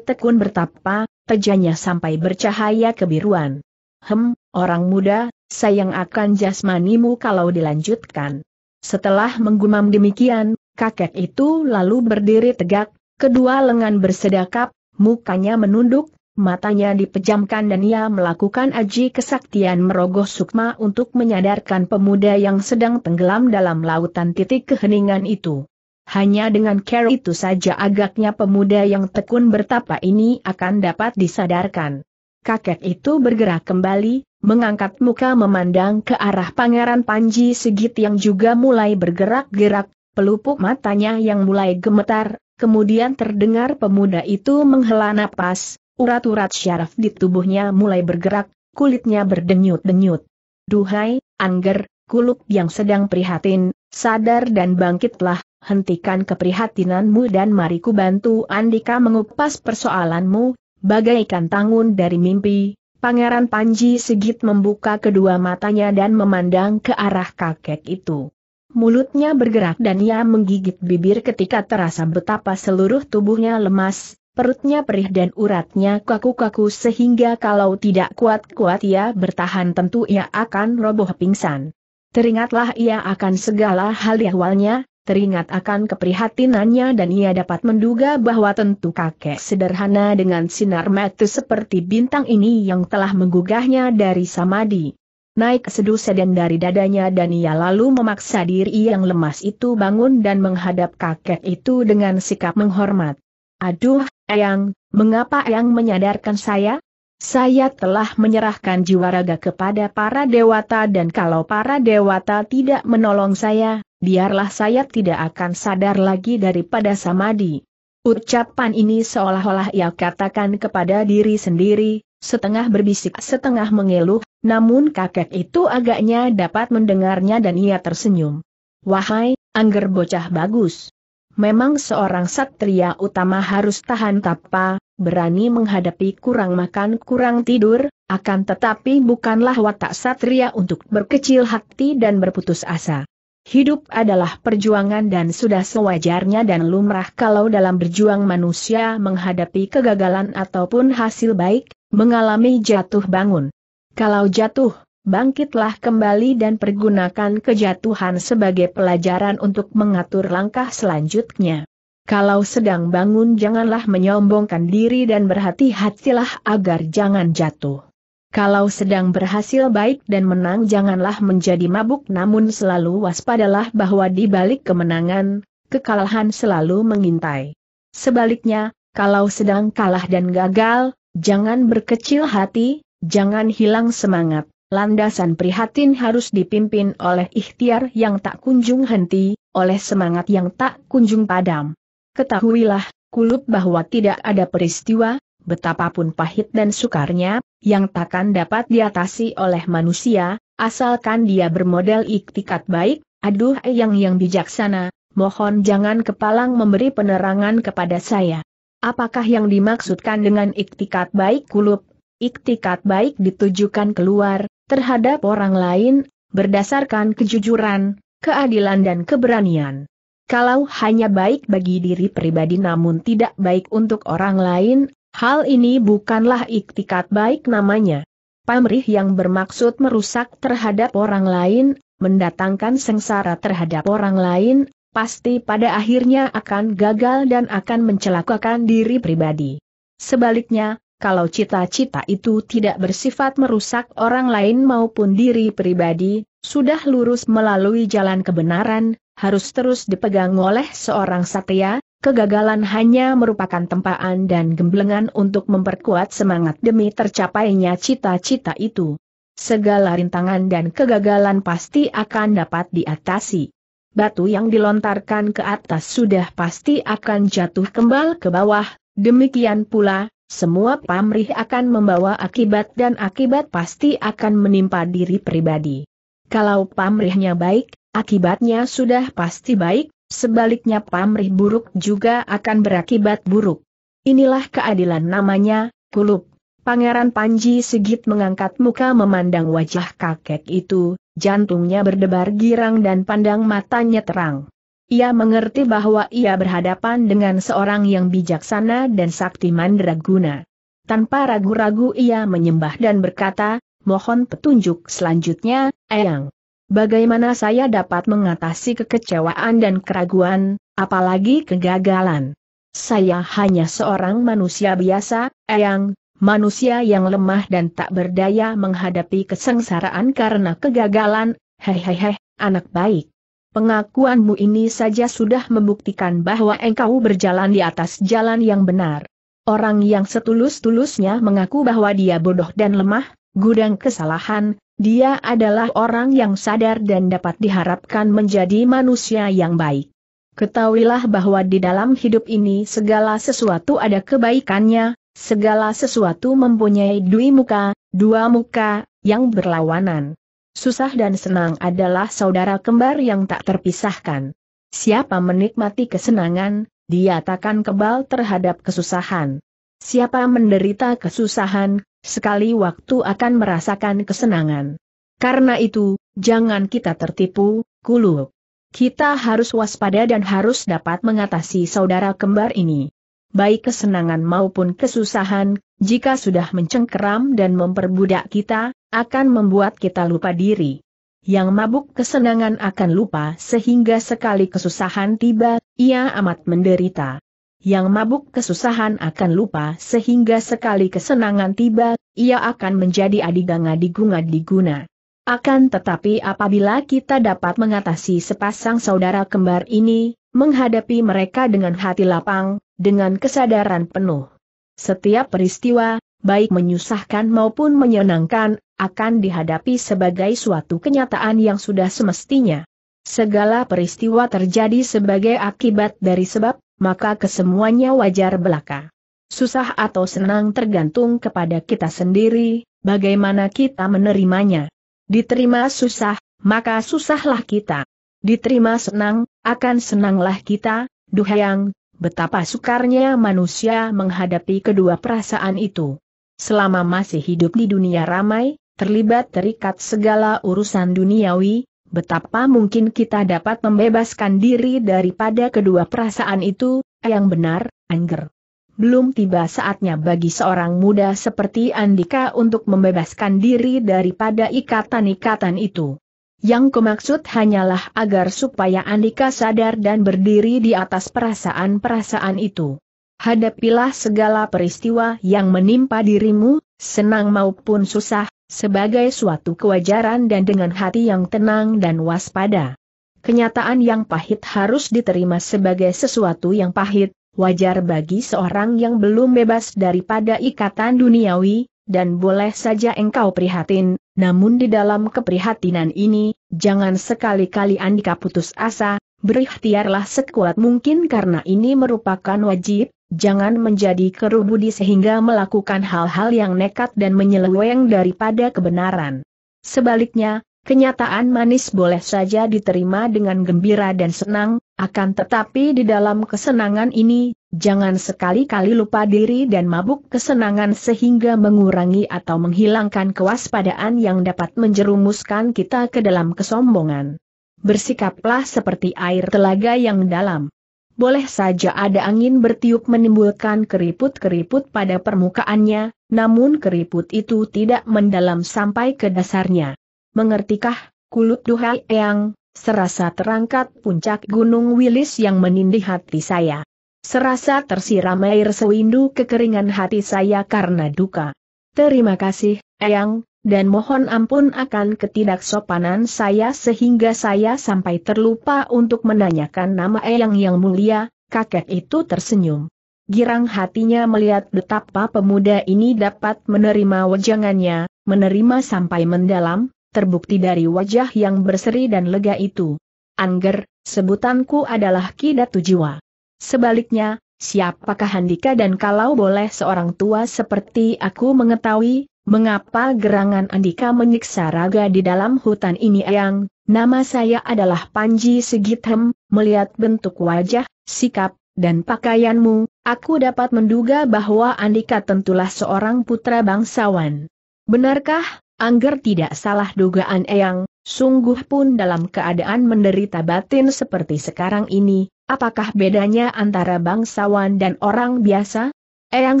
tekun bertapa, pejanya sampai bercahaya kebiruan. Hem, orang muda, sayang akan jasmanimu kalau dilanjutkan. Setelah menggumam demikian, kakek itu lalu berdiri tegak, kedua lengan bersedakap, mukanya menunduk, matanya dipejamkan dan ia melakukan aji kesaktian merogoh sukma untuk menyadarkan pemuda yang sedang tenggelam dalam lautan titik keheningan itu. Hanya dengan care itu saja agaknya pemuda yang tekun bertapa ini akan dapat disadarkan. Kakek itu bergerak kembali, mengangkat muka memandang ke arah Pangeran Panji Segit yang juga mulai bergerak-gerak, pelupuk matanya yang mulai gemetar, kemudian terdengar pemuda itu menghela napas, urat-urat syaraf di tubuhnya mulai bergerak, kulitnya berdenyut-denyut. Duhai, Angger, Kuluk yang sedang prihatin, sadar dan bangkitlah, hentikan keprihatinanmu dan mari ku bantu Andika mengupas persoalanmu, bagaikan tangun dari mimpi. Pangeran Panji Sigit membuka kedua matanya dan memandang ke arah kakek itu. Mulutnya bergerak dan ia menggigit bibir ketika terasa betapa seluruh tubuhnya lemas, perutnya perih dan uratnya kaku-kaku sehingga kalau tidak kuat-kuat ia bertahan tentu ia akan roboh pingsan. Teringatlah ia akan segala hal awalnya, teringat akan keprihatinannya dan ia dapat menduga bahwa tentu kakek sederhana dengan sinar mata seperti bintang ini yang telah menggugahnya dari samadi. Naik seduh sedan dari dadanya dan ia lalu memaksa diri yang lemas itu bangun dan menghadap kakek itu dengan sikap menghormat. Aduh, Eyang, mengapa Eyang menyadarkan saya? Saya telah menyerahkan jiwa raga kepada para dewata dan kalau para dewata tidak menolong saya, biarlah saya tidak akan sadar lagi daripada Samadi. Ucapan ini seolah-olah ia katakan kepada diri sendiri, setengah berbisik setengah mengeluh, namun kakek itu agaknya dapat mendengarnya dan ia tersenyum. Wahai, angger bocah bagus. Memang seorang satria utama harus tahan tapa, berani menghadapi kurang makan kurang tidur, akan tetapi bukanlah watak satria untuk berkecil hati dan berputus asa. Hidup adalah perjuangan dan sudah sewajarnya dan lumrah kalau dalam berjuang manusia menghadapi kegagalan ataupun hasil baik, mengalami jatuh bangun. Kalau jatuh, bangkitlah kembali dan pergunakan kejatuhan sebagai pelajaran untuk mengatur langkah selanjutnya. Kalau sedang bangun janganlah menyombongkan diri dan berhati-hatilah agar jangan jatuh. Kalau sedang berhasil baik dan menang janganlah menjadi mabuk namun selalu waspadalah bahwa di balik kemenangan, kekalahan selalu mengintai. Sebaliknya, kalau sedang kalah dan gagal, jangan berkecil hati, jangan hilang semangat. Landasan prihatin harus dipimpin oleh ikhtiar yang tak kunjung henti, oleh semangat yang tak kunjung padam. Ketahuilah, kulup bahwa tidak ada peristiwa, betapapun pahit dan sukarnya, yang takkan dapat diatasi oleh manusia, asalkan dia bermodal iktikat baik, aduh yang yang bijaksana, mohon jangan kepalang memberi penerangan kepada saya. Apakah yang dimaksudkan dengan iktikat baik kulup? Iktikat baik ditujukan keluar, terhadap orang lain, berdasarkan kejujuran, keadilan dan keberanian. Kalau hanya baik bagi diri pribadi namun tidak baik untuk orang lain, Hal ini bukanlah iktikat baik namanya. Pamrih yang bermaksud merusak terhadap orang lain, mendatangkan sengsara terhadap orang lain, pasti pada akhirnya akan gagal dan akan mencelakakan diri pribadi. Sebaliknya, kalau cita-cita itu tidak bersifat merusak orang lain maupun diri pribadi, sudah lurus melalui jalan kebenaran, harus terus dipegang oleh seorang satya, Kegagalan hanya merupakan tempaan dan gemblengan untuk memperkuat semangat demi tercapainya cita-cita itu. Segala rintangan dan kegagalan pasti akan dapat diatasi. Batu yang dilontarkan ke atas sudah pasti akan jatuh kembali ke bawah, demikian pula, semua pamrih akan membawa akibat dan akibat pasti akan menimpa diri pribadi. Kalau pamrihnya baik, akibatnya sudah pasti baik, Sebaliknya pamrih buruk juga akan berakibat buruk. Inilah keadilan namanya, kulup. Pangeran Panji Sigit mengangkat muka memandang wajah kakek itu, jantungnya berdebar girang dan pandang matanya terang. Ia mengerti bahwa ia berhadapan dengan seorang yang bijaksana dan sakti mandraguna. Tanpa ragu-ragu ia menyembah dan berkata, mohon petunjuk selanjutnya, Eyang. Bagaimana saya dapat mengatasi kekecewaan dan keraguan, apalagi kegagalan? Saya hanya seorang manusia biasa, eyang, manusia yang lemah dan tak berdaya menghadapi kesengsaraan karena kegagalan, hehehe, anak baik. Pengakuanmu ini saja sudah membuktikan bahwa engkau berjalan di atas jalan yang benar. Orang yang setulus-tulusnya mengaku bahwa dia bodoh dan lemah, gudang kesalahan, dia adalah orang yang sadar dan dapat diharapkan menjadi manusia yang baik. Ketahuilah bahwa di dalam hidup ini segala sesuatu ada kebaikannya, segala sesuatu mempunyai dua muka, dua muka, yang berlawanan. Susah dan senang adalah saudara kembar yang tak terpisahkan. Siapa menikmati kesenangan, dia takkan kebal terhadap kesusahan. Siapa menderita kesusahan, sekali waktu akan merasakan kesenangan. Karena itu, jangan kita tertipu, kuluk. Kita harus waspada dan harus dapat mengatasi saudara kembar ini. Baik kesenangan maupun kesusahan, jika sudah mencengkeram dan memperbudak kita, akan membuat kita lupa diri. Yang mabuk kesenangan akan lupa sehingga sekali kesusahan tiba, ia amat menderita yang mabuk kesusahan akan lupa sehingga sekali kesenangan tiba, ia akan menjadi adiganga-diguna-diguna. Akan tetapi apabila kita dapat mengatasi sepasang saudara kembar ini, menghadapi mereka dengan hati lapang, dengan kesadaran penuh. Setiap peristiwa, baik menyusahkan maupun menyenangkan, akan dihadapi sebagai suatu kenyataan yang sudah semestinya. Segala peristiwa terjadi sebagai akibat dari sebab, maka kesemuanya wajar belaka. Susah atau senang tergantung kepada kita sendiri, bagaimana kita menerimanya. Diterima susah, maka susahlah kita. Diterima senang, akan senanglah kita, duhayang, betapa sukarnya manusia menghadapi kedua perasaan itu. Selama masih hidup di dunia ramai, terlibat terikat segala urusan duniawi, Betapa mungkin kita dapat membebaskan diri daripada kedua perasaan itu, yang benar, Angger. Belum tiba saatnya bagi seorang muda seperti Andika untuk membebaskan diri daripada ikatan-ikatan itu. Yang kumaksud hanyalah agar supaya Andika sadar dan berdiri di atas perasaan-perasaan itu. Hadapilah segala peristiwa yang menimpa dirimu, senang maupun susah, sebagai suatu kewajaran dan dengan hati yang tenang dan waspada. Kenyataan yang pahit harus diterima sebagai sesuatu yang pahit, wajar bagi seorang yang belum bebas daripada ikatan duniawi, dan boleh saja engkau prihatin, namun di dalam keprihatinan ini, jangan sekali-kali andika putus asa, berikhtiarlah sekuat mungkin karena ini merupakan wajib, Jangan menjadi keruh budi sehingga melakukan hal-hal yang nekat dan menyeleweng daripada kebenaran. Sebaliknya, kenyataan manis boleh saja diterima dengan gembira dan senang, akan tetapi di dalam kesenangan ini, jangan sekali-kali lupa diri dan mabuk kesenangan sehingga mengurangi atau menghilangkan kewaspadaan yang dapat menjerumuskan kita ke dalam kesombongan. Bersikaplah seperti air telaga yang dalam boleh saja ada angin bertiup menimbulkan keriput-keriput pada permukaannya, namun keriput itu tidak mendalam sampai ke dasarnya. Mengertikah, kulut duha eyang, serasa terangkat puncak gunung wilis yang menindih hati saya. Serasa tersiram air sewindu kekeringan hati saya karena duka. Terima kasih, eyang, dan mohon ampun akan ketidaksopanan saya sehingga saya sampai terlupa untuk menanyakan nama Eyang Yang Mulia, kakek itu tersenyum. Girang hatinya melihat betapa pemuda ini dapat menerima wajangannya, menerima sampai mendalam, terbukti dari wajah yang berseri dan lega itu. Angger, sebutanku adalah Kidatu Jiwa. Sebaliknya, siapakah Handika dan kalau boleh seorang tua seperti aku mengetahui, Mengapa gerangan Andika menyiksa raga di dalam hutan ini Eyang, nama saya adalah Panji Segithem, melihat bentuk wajah, sikap, dan pakaianmu, aku dapat menduga bahwa Andika tentulah seorang putra bangsawan. Benarkah, Angger tidak salah dugaan Eyang, sungguh pun dalam keadaan menderita batin seperti sekarang ini, apakah bedanya antara bangsawan dan orang biasa? Eyang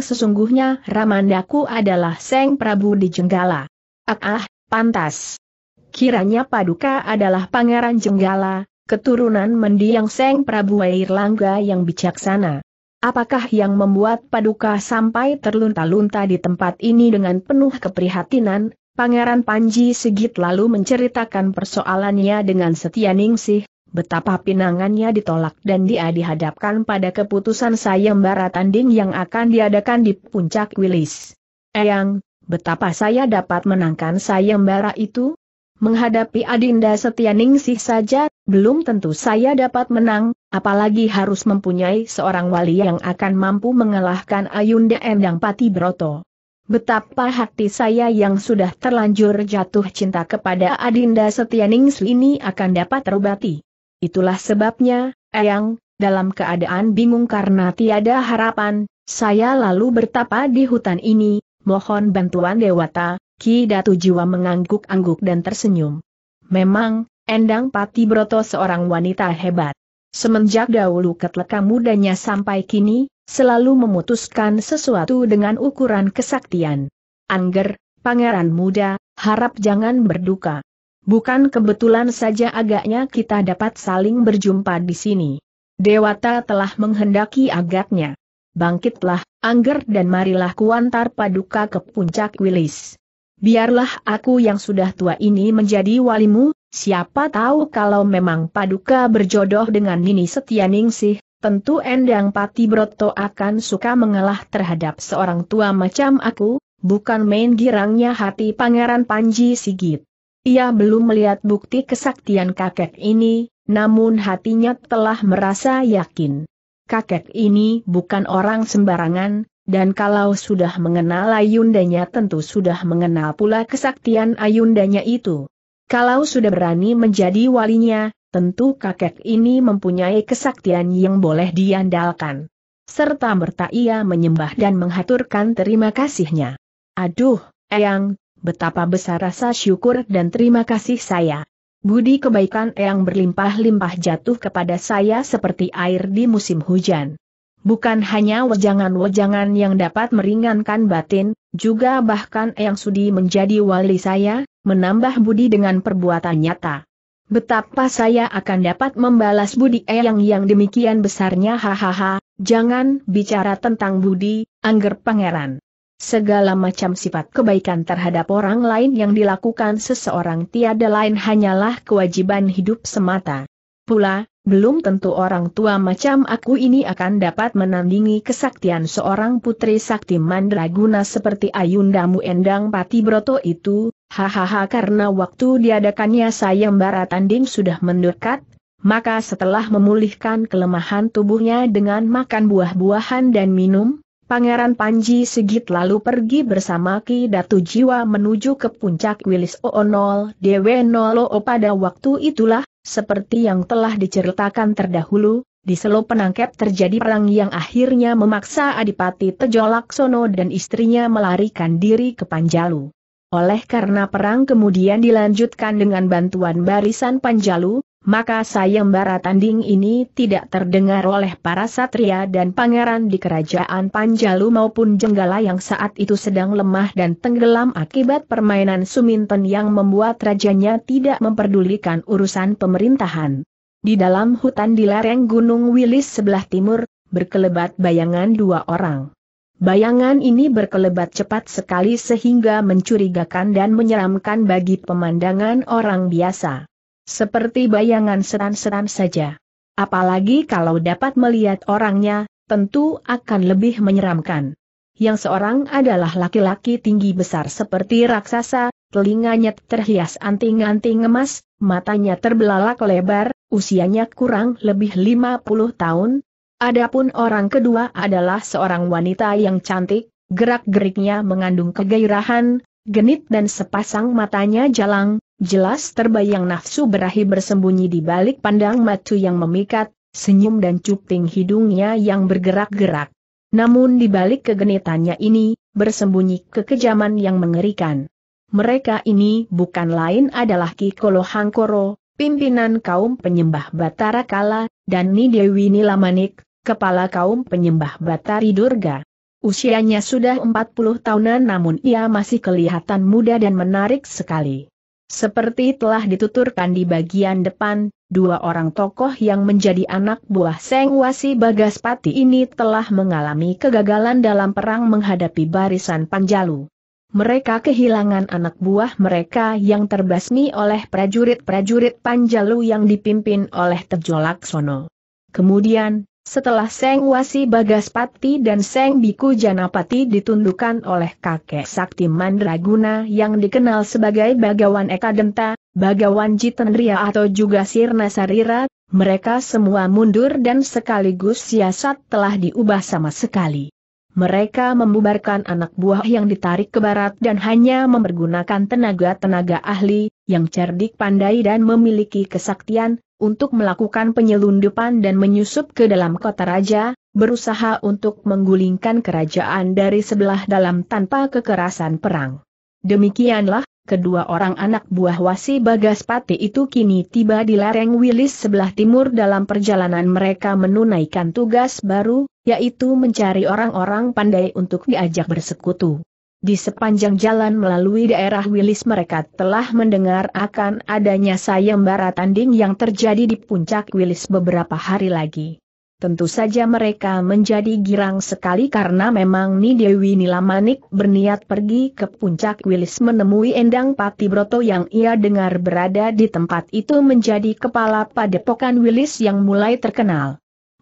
sesungguhnya Ramandaku adalah Seng Prabu di Jenggala. Ah, ah pantas. Kiranya Paduka adalah Pangeran Jenggala, keturunan mendiang Seng Prabu Langga yang bijaksana. Apakah yang membuat Paduka sampai terlunta-lunta di tempat ini dengan penuh keprihatinan, Pangeran Panji Sigit lalu menceritakan persoalannya dengan setia ningsih, Betapa pinangannya ditolak dan dia dihadapkan pada keputusan sayembara tanding yang akan diadakan di puncak Wilis. Eyang, betapa saya dapat menangkan sayembara itu? Menghadapi Adinda Setianingsih saja, belum tentu saya dapat menang, apalagi harus mempunyai seorang wali yang akan mampu mengalahkan Ayunda Endang Pati Broto. Betapa hati saya yang sudah terlanjur jatuh cinta kepada Adinda Setianingsih ini akan dapat terobati. Itulah sebabnya, Eyang, dalam keadaan bingung karena tiada harapan, saya lalu bertapa di hutan ini, mohon bantuan Dewata, Ki Datu Jiwa mengangguk-angguk dan tersenyum. Memang, Endang Pati Broto seorang wanita hebat. Semenjak dahulu ketleka mudanya sampai kini, selalu memutuskan sesuatu dengan ukuran kesaktian. Angger, pangeran muda, harap jangan berduka. Bukan kebetulan saja agaknya kita dapat saling berjumpa di sini. Dewata telah menghendaki agaknya. Bangkitlah, Angger dan marilah kuantar paduka ke puncak wilis. Biarlah aku yang sudah tua ini menjadi walimu, siapa tahu kalau memang paduka berjodoh dengan Nini Setianingsih, tentu Endang Pati Broto akan suka mengalah terhadap seorang tua macam aku, bukan main girangnya hati Pangeran Panji Sigit. Ia belum melihat bukti kesaktian kakek ini, namun hatinya telah merasa yakin. Kakek ini bukan orang sembarangan, dan kalau sudah mengenal ayundanya tentu sudah mengenal pula kesaktian ayundanya itu. Kalau sudah berani menjadi walinya, tentu kakek ini mempunyai kesaktian yang boleh diandalkan. Serta merta ia menyembah dan menghaturkan terima kasihnya. Aduh, Eyang, betapa besar rasa syukur dan terima kasih saya. Budi kebaikan yang berlimpah-limpah jatuh kepada saya seperti air di musim hujan. Bukan hanya wejangan-wejangan yang dapat meringankan batin, juga bahkan yang sudi menjadi wali saya, menambah budi dengan perbuatan nyata. Betapa saya akan dapat membalas budi eyang yang demikian besarnya hahaha, jangan bicara tentang budi, angger pangeran. Segala macam sifat kebaikan terhadap orang lain yang dilakukan seseorang tiada lain hanyalah kewajiban hidup semata. Pula, belum tentu orang tua macam aku ini akan dapat menandingi kesaktian seorang putri sakti mandraguna seperti Ayunda Ayundamu Endang Broto itu, hahaha karena waktu diadakannya sayembara tanding sudah mendekat, maka setelah memulihkan kelemahan tubuhnya dengan makan buah-buahan dan minum, Pangeran Panji Sigit lalu pergi bersama Ki Datu Jiwa menuju ke puncak Wilis O0 Dewe Nolo pada waktu itulah, seperti yang telah diceritakan terdahulu, di Selo Penangkep terjadi perang yang akhirnya memaksa Adipati Tejolaksono dan istrinya melarikan diri ke Panjalu. Oleh karena perang kemudian dilanjutkan dengan bantuan barisan Panjalu, maka sayembara tanding ini tidak terdengar oleh para satria dan pangeran di kerajaan Panjalu maupun Jenggala yang saat itu sedang lemah dan tenggelam akibat permainan Suminten yang membuat rajanya tidak memperdulikan urusan pemerintahan. Di dalam hutan di lereng Gunung Wilis sebelah timur, berkelebat bayangan dua orang. Bayangan ini berkelebat cepat sekali sehingga mencurigakan dan menyeramkan bagi pemandangan orang biasa. Seperti bayangan seran-seran saja. Apalagi kalau dapat melihat orangnya, tentu akan lebih menyeramkan. Yang seorang adalah laki-laki tinggi besar seperti raksasa, telinganya terhias anting-anting emas, matanya terbelalak lebar, usianya kurang lebih 50 tahun. Adapun orang kedua adalah seorang wanita yang cantik, gerak-geriknya mengandung kegairahan, genit dan sepasang matanya jalang, jelas terbayang nafsu berahi bersembunyi di balik pandang matu yang memikat, senyum dan cuping hidungnya yang bergerak-gerak. Namun di balik kegenitannya ini, bersembunyi kekejaman yang mengerikan. Mereka ini bukan lain adalah Kikolo Hangkoro, pimpinan kaum penyembah Batara Kala, dan Nidewi Nilamanik, kepala kaum penyembah Batari Durga. Usianya sudah 40 tahunan namun ia masih kelihatan muda dan menarik sekali. Seperti telah dituturkan di bagian depan, dua orang tokoh yang menjadi anak buah Seng Wasi Bagaspati ini telah mengalami kegagalan dalam perang menghadapi barisan Panjalu. Mereka kehilangan anak buah mereka yang terbasmi oleh prajurit-prajurit Panjalu yang dipimpin oleh Tejolaksono. Kemudian, setelah Seng Wasi Bagaspati dan Seng Biku Janapati ditundukkan oleh kakek Sakti Mandraguna yang dikenal sebagai Bagawan Ekadenta, Bagawan Jitendria atau juga Sirna Sarira, mereka semua mundur dan sekaligus siasat telah diubah sama sekali. Mereka membubarkan anak buah yang ditarik ke barat dan hanya mempergunakan tenaga-tenaga ahli, yang cerdik pandai dan memiliki kesaktian, untuk melakukan penyelundupan dan menyusup ke dalam kota raja, berusaha untuk menggulingkan kerajaan dari sebelah dalam tanpa kekerasan perang. Demikianlah, kedua orang anak buah wasi Bagaspati itu kini tiba di lereng Wilis sebelah timur dalam perjalanan mereka menunaikan tugas baru, yaitu mencari orang-orang pandai untuk diajak bersekutu. Di sepanjang jalan melalui daerah Wilis mereka telah mendengar akan adanya sayembara tanding yang terjadi di puncak Wilis beberapa hari lagi. Tentu saja mereka menjadi girang sekali karena memang Ni Dewi Nilamanik berniat pergi ke puncak Wilis menemui Endang Pati Broto yang ia dengar berada di tempat itu menjadi kepala padepokan Wilis yang mulai terkenal.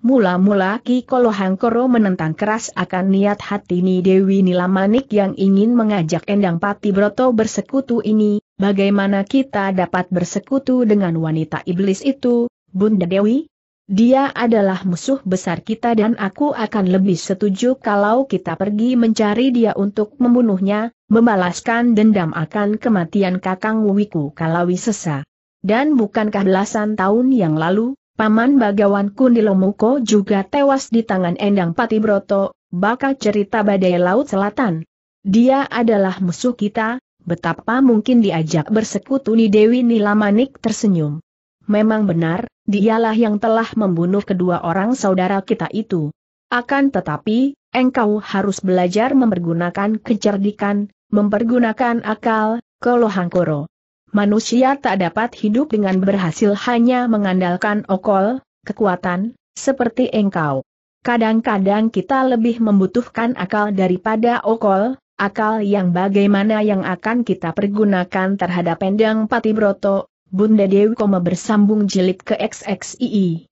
Mula-mula Ki Kolohangkoro menentang keras akan niat hati Ni Dewi Nilamanik yang ingin mengajak Endang Pati Broto bersekutu ini, bagaimana kita dapat bersekutu dengan wanita iblis itu, Bunda Dewi? Dia adalah musuh besar kita dan aku akan lebih setuju kalau kita pergi mencari dia untuk membunuhnya, membalaskan dendam akan kematian Kakang Wiku Kalawi Sesa. Dan bukankah belasan tahun yang lalu, Paman Bagawan Kundilomuko juga tewas di tangan Endang Pati Broto, bakal cerita badai Laut Selatan. Dia adalah musuh kita, betapa mungkin diajak bersekutu ni Dewi Nilamanik tersenyum. Memang benar, dialah yang telah membunuh kedua orang saudara kita itu. Akan tetapi, engkau harus belajar mempergunakan kecerdikan, mempergunakan akal, Kolohangkoro. Manusia tak dapat hidup dengan berhasil hanya mengandalkan okol, kekuatan, seperti engkau. Kadang-kadang kita lebih membutuhkan akal daripada okol, akal yang bagaimana yang akan kita pergunakan terhadap pendang Patibroto, Bunda Dewi Koma bersambung jilid ke XXII.